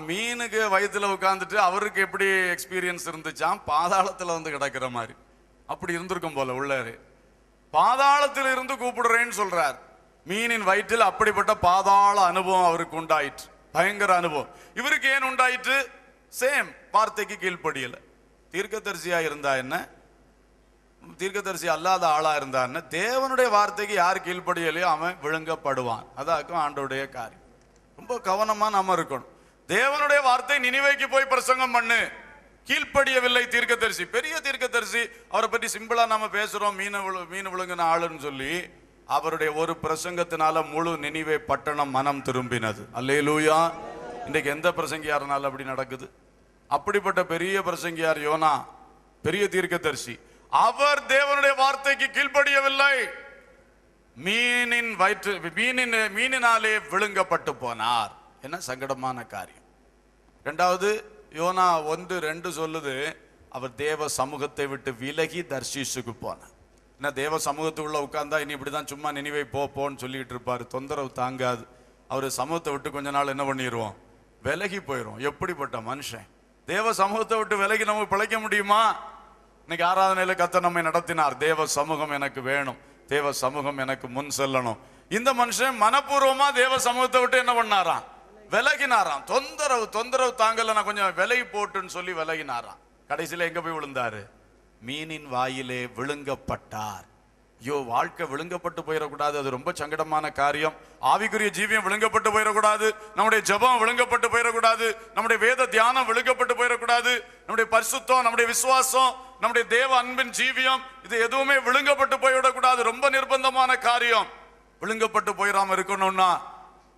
மீனுக்கு வயதுல உட்காந்துட்டு அவருக்கு எப்படி எக்ஸ்பீரியன்ஸ் இருந்துச்சான் பாதாளத்தில் வந்து கிடக்கிற மாதிரி அப்படி இருந்திருக்கும் போல உள்ளாரு பாதாளத்தில் இருந்து கூப்பிடுறேன்னு சொல்றார் மீனின் வயிற்றில் அப்படிப்பட்ட பாதாள அனுபவம் அவருக்கு உண்டாயிற்று பயங்கர அனுபவம் இவருக்கு ஏன் உண்டாயிற்று சேம் வார்த்தைக்கு கீழ்ப்படியலை தரிசியா இருந்தா என்ன தீர்க்கதரிசி அல்லாத ஆளாக இருந்தான்னு தேவனுடைய வார்த்தைக்கு யார் கீழ்ப்படியலையோ அவன் விழுங்கப்படுவான் அதாக்கும் ஆண்டோடைய காரியம் ரொம்ப கவனமாக நாம் இருக்கணும் தேவனுடைய வார்த்தை நினைவைக்கு போய் பிரசங்கம் பண்ணு கீழ்ப்படியவில்லை தீர்க்கதரிசி பெரிய தீர்க்கதரிசி அவரை பற்றி சிம்பிளாக நம்ம பேசுகிறோம் மீன விழு மீன் விழுங்கின ஆளுன்னு சொல்லி அவருடைய ஒரு பிரசங்கத்தினால முழு நினைவை பட்டணம் மனம் திரும்பினது அல்லே லூயா இன்றைக்கு எந்த பிரசங்கியாரனால அப்படி நடக்குது அப்படிப்பட்ட பெரிய பிரசங்கியார் யோனா பெரிய தீர்க்கதரிசி அவர் தேவனுடைய வார்த்தைக்கு கீழ்படியவில்லை மீனின் வயிற்று மீனின் மீனினாலே விழுங்கப்பட்டு போனார் என்ன சங்கடமான காரியம் ரெண்டாவது யோனா ஒன்று ரெண்டு சொல்லுது அவர் தேவ சமூகத்தை விட்டு விலகி தர்ஷீஷுக்கு போனார் என்ன தேவ சமூகத்துக்குள்ள உட்கார்ந்தா இனி இப்படி தான் சும்மா நினைவை போப்போன்னு சொல்லிட்டு இருப்பார் தொந்தரவு தாங்காது அவர் சமூகத்தை விட்டு கொஞ்ச நாள் என்ன பண்ணிடுவோம் விலகி போயிடும் எப்படிப்பட்ட மனுஷன் தேவ சமூகத்தை விட்டு விலகி நம்ம பிழைக்க முடியுமா இன்னைக்கு ஆராதனையில கத்த நம்மை நடத்தினார் தேவ சமூகம் எனக்கு வேணும் தேவ சமூகம் எனக்கு முன் செல்லணும் இந்த மனுஷன் மனப்பூர்வமா தேவ சமூகத்தை விட்டு என்ன பண்ணாராம் விலகினாராம் தொந்தரவு தொந்தரவு தாங்கல நான் கொஞ்சம் விலை போட்டுன்னு சொல்லி விலகினாராம் கடைசியில எங்க போய் விழுந்தாரு மீனின் வாயிலே விழுங்கப்பட்டார் ஐயோ வாழ்க்கை விழுங்கப்பட்டு போயிடக்கூடாது அது ரொம்ப சங்கடமான காரியம் ஆவிக்குரிய ஜீவியம் விழுங்கப்பட்டு போயிடக்கூடாது நம்முடைய ஜபம் விழுங்கப்பட்டு போயிடக்கூடாது நம்முடைய வேத தியானம் விழுங்கப்பட்டு போயிடக்கூடாது நம்முடைய பரிசுத்தம் நம்முடைய விசுவாசம் நம்முடைய தேவ அன்பின் ஜீவியம் இது எதுவுமே விழுங்கப்பட்டு போய்விடக்கூடாது ரொம்ப நிர்பந்தமான காரியம் விழுங்கப்பட்டு போயிடாம இருக்கணும்னா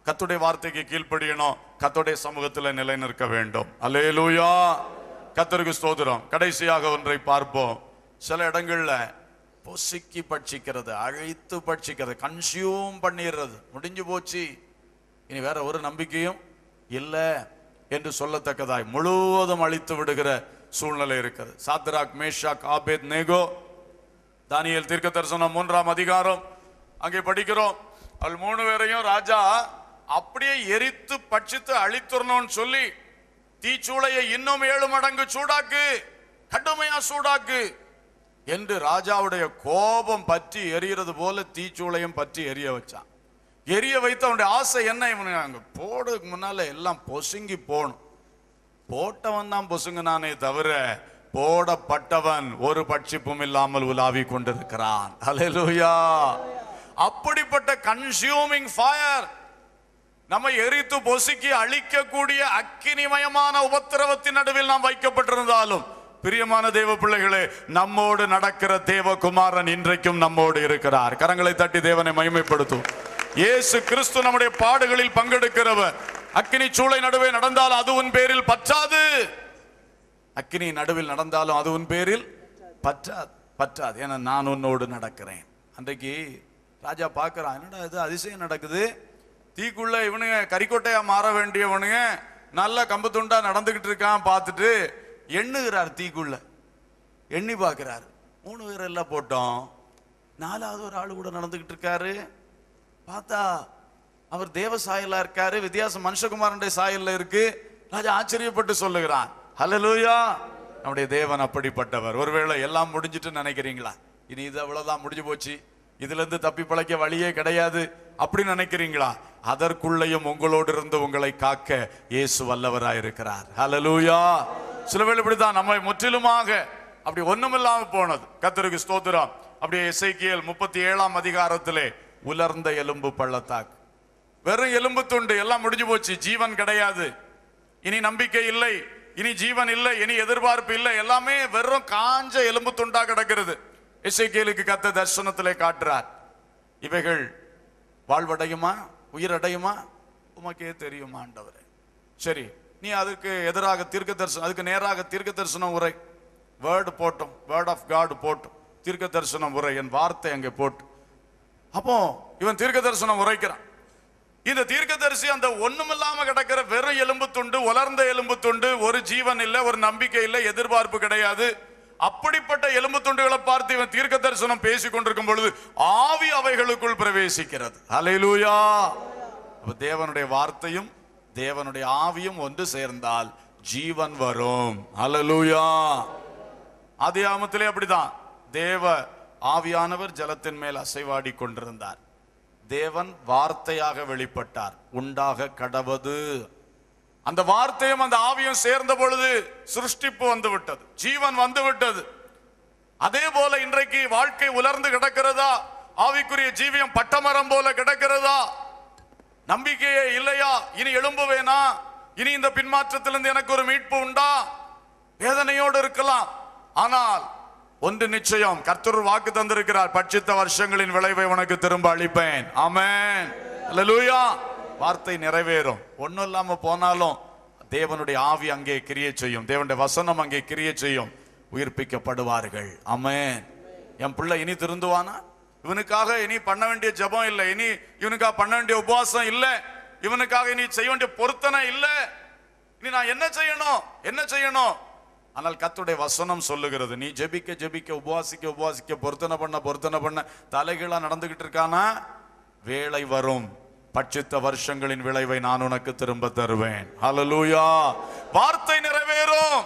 கத்துடைய வார்த்தைக்கு கீழ்ப்படியணும் கத்துடைய சமூகத்தில் நிலை நிற்க வேண்டும் அலே லூயா கத்தருக்கு ஸ்தோதிரம் கடைசியாக ஒன்றை பார்ப்போம் சில இடங்கள்ல பொசுக்கி பட்சிக்கிறது அழைத்து பட்சிக்கிறது கன்சியூம் பண்ணிடுறது முடிஞ்சு போச்சு இனி வேற ஒரு நம்பிக்கையும் இல்லை என்று சொல்லத்தக்கதாய் முழுவதும் அழித்து விடுகிற சூழ்நிலை இருக்கிறது Shadrach Meshach Abednego Daniel தீர்க்க தரிசனம் மூன்றாம் அதிகாரம் அங்கே படிக்கிறோம் அவள் மூணு பேரையும் ராஜா அப்படியே எரித்து பட்சித்து அழித்துறணும்னு சொல்லி தீச்சூளையை இன்னும் ஏழு மடங்கு சூடாக்கு கடுமையா சூடாக்கு என்று ராஜாவுடைய கோபம் பற்றி எரியறது போல தீச்சூளையும் பற்றி எரிய வச்சான் எரிய வைத்த அவனுடைய ஆசை என்ன இவனு அங்கே போடுறதுக்கு முன்னால் எல்லாம் பொசுங்கி போகணும் போட்டவன் தான் பொசுங்கினானே தவிர போடப்பட்டவன் ஒரு பட்சிப்பும் இல்லாமல் உலாவி கொண்டிருக்கிறான் அலையலூயா அப்படிப்பட்ட கன்சியூமிங் ஃபயர் நம்ம எரித்து பொசுக்கி அழிக்கக்கூடிய அக்கினிமயமான உபத்திரவத்தின் நடுவில் நாம் வைக்கப்பட்டிருந்தாலும் பிரியமான தேவ பிள்ளைகளே நம்மோடு நடக்கிற தேவகுமாரன் இன்றைக்கும் நம்மோடு இருக்கிறார் கரங்களை தட்டி தேவனை மகிமைப்படுத்தும் இயேசு கிறிஸ்து நம்முடைய பாடுகளில் பங்கெடுக்கிறவர் அக்கினி சூளை நடுவே நடந்தால் அது உன் பேரில் பற்றாது அக்கினி நடுவில் நடந்தாலும் அதுவும் பேரில் பற்றாது பற்றாது ஏன்னா நான் உன்னோடு நடக்கிறேன் அன்றைக்கு ராஜா பார்க்குறான் என்னடா இது அதிசயம் நடக்குது தீக்குள்ள இவனுங்க கறிக்கோட்டையாக மாற வேண்டியவனுங்க நல்ல கம்பு துண்டா நடந்துக்கிட்டு இருக்கான் பார்த்துட்டு எண்ணுகிறார் தீக்குள்ள எண்ணி பார்க்கிறார் மூணு பேர் எல்லாம் போட்டோம் நாலாவது ஒரு ஆள் கூட நடந்துக்கிட்டு இருக்காரு பார்த்தா அவர் தேவ சாயலா இருக்காரு வித்தியாசம் மனுஷகுமாரனுடைய சாயல்ல இருக்கு ராஜா ஆச்சரியப்பட்டு சொல்லுகிறான் ஹலலூயா நம்முடைய தேவன் அப்படிப்பட்டவர் ஒருவேளை எல்லாம் முடிஞ்சிட்டு நினைக்கிறீங்களா இனி இது அவ்வளோதான் முடிஞ்சு போச்சு இதுலேருந்து தப்பி பழைக்க வழியே கிடையாது அப்படி நினைக்கிறீங்களா அதற்குள்ளேயும் உங்களோடு இருந்து உங்களை காக்க இயேசு வல்லவராயிருக்கிறார் ஹலலூயா சில வேலை இப்படிதான் நம்மை முற்றிலுமாக அப்படி ஒண்ணுமில்லாம போனது கத்தருக்கு ஸ்தோத்திரம் அப்படியே இசைக்கியல் முப்பத்தி ஏழாம் அதிகாரத்திலே உலர்ந்த எலும்பு பள்ளத்தாக்கு வெறும் எலும்பு துண்டு எல்லாம் முடிஞ்சு போச்சு ஜீவன் கிடையாது இனி நம்பிக்கை இல்லை இனி ஜீவன் இல்லை இனி எதிர்பார்ப்பு இல்லை எல்லாமே வெறும் காஞ்ச எலும்பு துண்டா கிடக்கிறது இசைக்கியலுக்கு கத்த தர்சனத்திலே காட்டுறார் இவைகள் வாழ்வடையுமா உயிரடையுமா உமக்கே தெரியுமா சரி நீ அதுக்கு எதிராக தீர்க்க தரிசனம் அதுக்கு நேராக தீர்க்க தரிசனம் உரை வேர்டு போட்டோம் வேர்ட் ஆஃப் காடு போட்டோம் தீர்க்க தரிசனம் உரை என் வார்த்தை அங்கே போட்டு அப்போ இவன் தீர்க்க தரிசனம் உரைக்கிறான் இந்த தரிசி அந்த ஒண்ணுமில்லாம கிடக்கிற வெறும் எலும்பு துண்டு உலர்ந்த எலும்பு துண்டு ஒரு ஜீவன் இல்லை ஒரு நம்பிக்கை இல்லை எதிர்பார்ப்பு கிடையாது அப்படிப்பட்ட எலும்பு துண்டுகளை பார்த்து இவன் தீர்க்க தரிசனம் பேசி கொண்டிருக்கும் பொழுது ஆவி அவைகளுக்குள் பிரவேசிக்கிறது அலையிலூயா தேவனுடைய வார்த்தையும் தேவனுடைய ஆவியும் ஒன்று சேர்ந்தால் ஜீவன் வரும் அலலூயா அதே ஆமத்திலே அப்படிதான் தேவ ஆவியானவர் ஜலத்தின் மேல் அசைவாடி கொண்டிருந்தார் தேவன் வார்த்தையாக வெளிப்பட்டார் உண்டாக கடவது அந்த வார்த்தையும் அந்த ஆவியும் சேர்ந்த பொழுது சிருஷ்டிப்பு வந்து விட்டது ஜீவன் வந்து விட்டது அதே போல இன்றைக்கு வாழ்க்கை உலர்ந்து கிடக்கிறதா ஆவிக்குரிய ஜீவியம் பட்டமரம் போல கிடக்கிறதா நம்பிக்கையே இல்லையா இனி எழும்புவேனா இனி இந்த பின்மாற்றத்திலிருந்து எனக்கு ஒரு மீட்பு உண்டா வேதனையோடு இருக்கலாம் ஆனால் ஒன்று நிச்சயம் கர்த்தர் வாக்கு தந்திருக்கிறார் பட்சித்த வருஷங்களின் விளைவை உனக்கு திரும்ப அளிப்பேன் ஆமேன் லூயா வார்த்தை நிறைவேறும் ஒன்றும் இல்லாமல் போனாலும் தேவனுடைய ஆவி அங்கே கிரிய செய்யும் தேவனுடைய வசனம் அங்கே கிரிய செய்யும் உயிர்ப்பிக்கப்படுவார்கள் ஆமேன் என் பிள்ளை இனி திருந்துவானா இவனுக்காக இனி பண்ண வேண்டிய ஜபம் இல்லை இனி இவனுக்காக பண்ண வேண்டிய உபவாசம் இல்லை இவனுக்காக இனி செய்ய வேண்டிய பொருத்தனை இல்லை இனி நான் என்ன செய்யணும் என்ன செய்யணும் ஆனால் கத்துடைய வசனம் சொல்லுகிறது நீ ஜெபிக்க ஜெபிக்க உபவாசிக்க உபவாசிக்க பொருத்தனை பண்ண பொருத்தனை பண்ண தலைகீழாக நடந்துகிட்டு இருக்கானா வேலை வரும் பட்சித்த வருஷங்களின் விளைவை நான் உனக்கு திரும்ப தருவேன் ஹலலூயா வார்த்தை நிறைவேறும்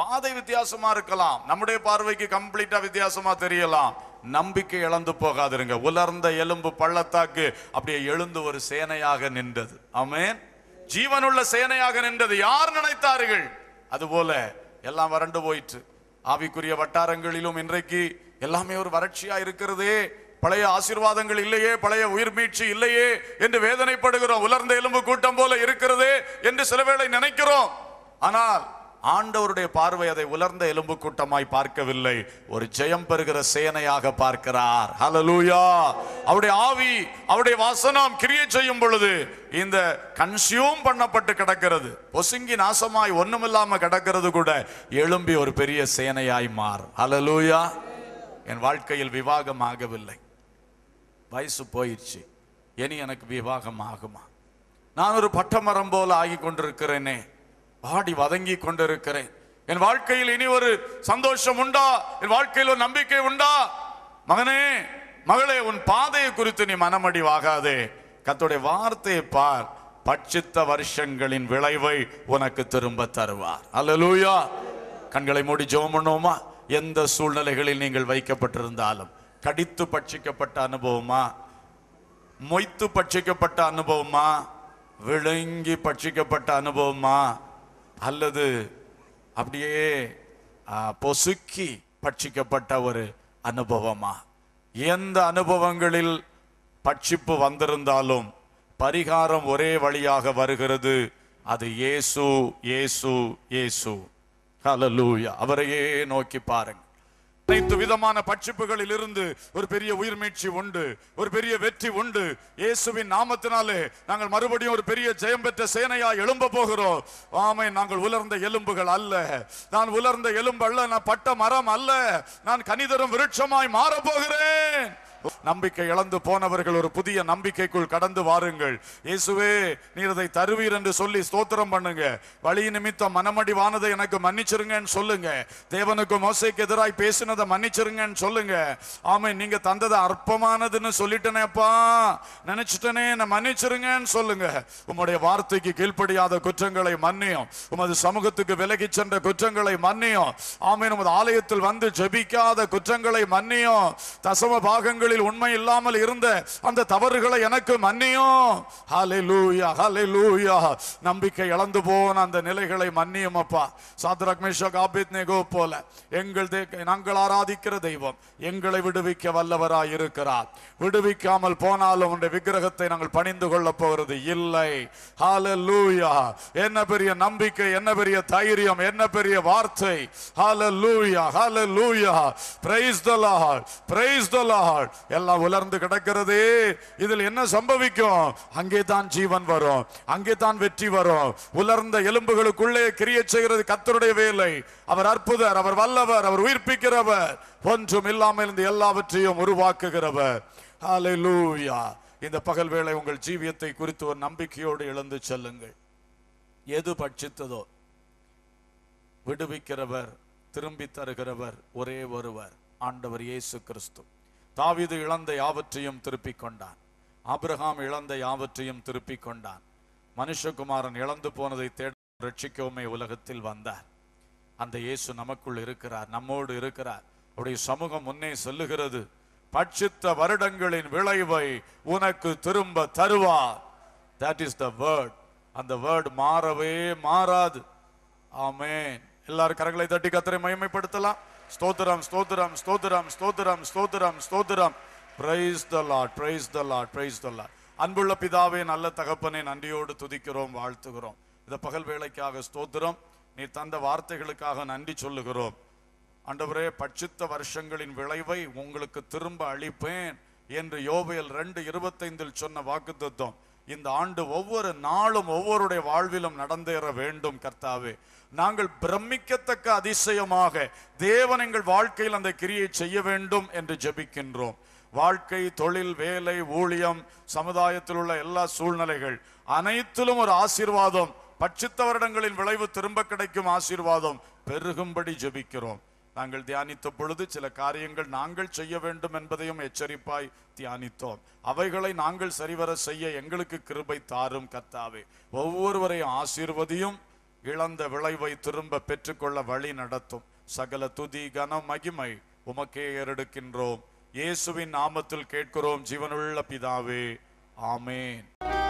பாதை வித்தியாசமா இருக்கலாம் நம்முடைய பார்வைக்கு கம்ப்ளீட்டா வித்தியாசமா தெரியலாம் நம்பிக்கை இழந்து போகாதிருங்க உலர்ந்த எலும்பு பள்ளத்தாக்கு அப்படியே எழுந்து ஒரு சேனையாக நின்றது ஆமேன் ஜீவனுள்ள சேனையாக நின்றது யார் நினைத்தார்கள் அதுபோல எல்லாம் வறண்டு போயிற்று ஆவிக்குரிய வட்டாரங்களிலும் இன்றைக்கு எல்லாமே ஒரு வறட்சியா இருக்கிறதே பழைய ஆசீர்வாதங்கள் இல்லையே பழைய உயிர் மீட்சி இல்லையே என்று வேதனைப்படுகிறோம் உலர்ந்த எலும்பு கூட்டம் போல இருக்கிறது என்று சிலவேளை நினைக்கிறோம் ஆனால் ஆண்டவருடைய பார்வை அதை உலர்ந்த எலும்பு கூட்டமாய் பார்க்கவில்லை ஒரு ஜெயம் பெறுகிற சேனையாக பார்க்கிறார் ஹலலூயா அவருடைய ஆவி அவருடைய வாசனம் கிரியை செய்யும் பொழுது இந்த கன்சியூம் பண்ணப்பட்டு கிடக்கிறது பொசுங்கி நாசமாய் ஒண்ணுமில்லாம கிடக்கிறது கூட எழும்பி ஒரு பெரிய சேனையாய் மாறு ஹலலூயா என் வாழ்க்கையில் விவாகம் ஆகவில்லை வயசு போயிடுச்சு இனி எனக்கு விவாகம் ஆகுமா நான் ஒரு பட்டமரம் போல ஆகி கொண்டிருக்கிறேனே பாடி வதங்கி கொண்டிருக்கிறேன் என் வாழ்க்கையில் இனி ஒரு சந்தோஷம் உண்டா என் வாழ்க்கையில் ஒரு நம்பிக்கை உண்டா மகனே மகளே உன் பாதையை குறித்து நீ மனமடிவாகாதே கத்துடைய வார்த்தையை பார் பட்சித்த வருஷங்களின் விளைவை உனக்கு திரும்ப தருவார் அல்லலூயா கண்களை மூடி ஜோம் பண்ணுவோமா எந்த சூழ்நிலைகளில் நீங்கள் வைக்கப்பட்டிருந்தாலும் கடித்து பட்சிக்கப்பட்ட அனுபவமா மொய்த்து பட்சிக்கப்பட்ட அனுபவமா விழுங்கி பட்சிக்கப்பட்ட அனுபவமா அல்லது அப்படியே பொசுக்கி பட்சிக்கப்பட்ட ஒரு அனுபவமா எந்த அனுபவங்களில் பட்சிப்பு வந்திருந்தாலும் பரிகாரம் ஒரே வழியாக வருகிறது அது ஏசு ஏசு ஏசு அவரையே நோக்கி பாருங்க அனைத்து விதமான பட்சிப்புகளில் இருந்து ஒரு பெரிய உயிர் மீட்சி உண்டு ஒரு பெரிய வெற்றி உண்டு இயேசுவின் நாமத்தினாலே நாங்கள் மறுபடியும் ஒரு பெரிய ஜெயம் பெற்ற சேனையா எழும்ப போகிறோம் ஆமை நாங்கள் உலர்ந்த எலும்புகள் அல்ல நான் உலர்ந்த எலும்பு அல்ல நான் பட்ட மரம் அல்ல நான் கனிதரும் விருட்சமாய் மாறப்போகிறேன் நம்பிக்கை இழந்து போனவர்கள் ஒரு புதிய நம்பிக்கைக்குள் கடந்து வாருங்கள் இயேசுவே நீர் அதை தருவீர் என்று சொல்லி ஸ்தோத்திரம் பண்ணுங்க வழி நிமித்தம் மனமடிவானதை எனக்கு மன்னிச்சிருங்கன்னு சொல்லுங்க தேவனுக்கு மோசைக்கு எதிராய் பேசினதை மன்னிச்சிருங்கன்னு சொல்லுங்க ஆமை நீங்க தந்தது அற்பமானதுன்னு சொல்லிட்டனேப்பா நினைச்சிட்டனே என்ன மன்னிச்சிருங்கன்னு சொல்லுங்க உம்முடைய வார்த்தைக்கு கீழ்ப்படியாத குற்றங்களை மன்னியும் உமது சமூகத்துக்கு விலகி சென்ற குற்றங்களை மன்னியும் ஆமை நமது ஆலயத்தில் வந்து ஜெபிக்காத குற்றங்களை மன்னியும் தசம பாகங்கள் வார்த்தைகளில் உண்மை இல்லாமல் இருந்த அந்த தவறுகளை எனக்கு மன்னியும் ஹலே லூயா ஹலே லூயா நம்பிக்கை இழந்து போன அந்த நிலைகளை மன்னியும் அப்பா சாத்ரக்மேஷோ காபித் நெகோ போல எங்கள் நாங்கள் ஆராதிக்கிற தெய்வம் எங்களை விடுவிக்க வல்லவராய் இருக்கிறார் விடுவிக்காமல் போனாலும் உடைய விக்கிரகத்தை நாங்கள் பணிந்து கொள்ள போகிறது இல்லை ஹால லூயா என்ன பெரிய நம்பிக்கை என்ன பெரிய தைரியம் என்ன பெரிய வார்த்தை ஹால hallelujah hallelujah praise the Lord praise the Lord எல்லாம் உலர்ந்து கிடக்கிறது இதில் என்ன சம்பவிக்கும் அங்கே தான் ஜீவன் வரும் அங்கே தான் வெற்றி வரும் உலர்ந்த எலும்புகளுக்குள்ளே கிரிய செய்கிறது கத்தருடைய வேலை அவர் அற்புதர் அவர் வல்லவர் அவர் உயிர்ப்பிக்கிறவர் ஒன்றும் இல்லாமல் இருந்து எல்லாவற்றையும் உருவாக்குகிறவர் இந்த பகல் வேலை உங்கள் ஜீவியத்தை குறித்து ஒரு நம்பிக்கையோடு இழந்து செல்லுங்கள் எது பட்சித்ததோ விடுவிக்கிறவர் திரும்பி தருகிறவர் ஒரே ஒருவர் ஆண்டவர் இயேசு கிறிஸ்து தாவிது இழந்த யாவற்றையும் திருப்பி கொண்டான் ஆபிரகாம் இழந்த யாவற்றையும் திருப்பி கொண்டான் மனுஷகுமாரன் இழந்து போனதை தேட ரட்சிக்கவுமே உலகத்தில் வந்தார் அந்த இயேசு நமக்குள் இருக்கிறார் நம்மோடு இருக்கிறார் அவருடைய சமூகம் முன்னே சொல்லுகிறது பட்சித்த வருடங்களின் விளைவை உனக்கு திரும்ப தருவார் தட் இஸ் த வேர்ட் அந்த வேர்டு மாறவே மாறாது ஆமேன் எல்லாரும் கரங்களை தட்டி கத்திரை மயமைப்படுத்தலாம் ஸ்தோத்திரம் ஸ்தோத்திரம் ஸ்தோத்திரம் ஸ்தோத்திரம் ஸ்தோத்திரம் ஸ்தோத்திரம் praise the Lord praise the Lord praise the Lord அன்புள்ள பிதாவே நல்ல தகப்பனை நன்றியோடு துதிக்கிறோம் வாழ்த்துகிறோம் இந்த பகல் வேலைக்காக ஸ்தோத்திரம் நீ தந்த வார்த்தைகளுக்காக நன்றி சொல்லுகிறோம் அண்டவரே பட்சித்த வருஷங்களின் விளைவை உங்களுக்கு திரும்ப அளிப்பேன் என்று யோவையில் ரெண்டு இருபத்தைந்தில் சொன்ன வாக்குத்தத்தம் இந்த ஆண்டு ஒவ்வொரு நாளும் ஒவ்வொருடைய வாழ்விலும் நடந்தேற வேண்டும் கர்த்தாவே நாங்கள் பிரமிக்கத்தக்க அதிசயமாக தேவன் எங்கள் வாழ்க்கையில் அந்த கிரியை செய்ய வேண்டும் என்று ஜபிக்கின்றோம் வாழ்க்கை தொழில் வேலை ஊழியம் சமுதாயத்தில் உள்ள எல்லா சூழ்நிலைகள் அனைத்திலும் ஒரு ஆசீர்வாதம் பட்சித்த வருடங்களின் விளைவு திரும்ப கிடைக்கும் ஆசீர்வாதம் பெருகும்படி ஜபிக்கிறோம் நாங்கள் தியானித்த பொழுது சில காரியங்கள் நாங்கள் செய்ய வேண்டும் என்பதையும் எச்சரிப்பாய் தியானித்தோம் அவைகளை நாங்கள் சரிவர செய்ய எங்களுக்கு கிருபை தாரும் கத்தாவே ஒவ்வொருவரையும் ஆசீர்வதியும் இழந்த விளைவை திரும்ப பெற்றுக்கொள்ள வழி நடத்தும் சகல துதி கன மகிமை உமக்கே ஏறெடுக்கின்றோம் இயேசுவின் நாமத்தில் கேட்கிறோம் ஜீவனுள்ள பிதாவே ஆமேன்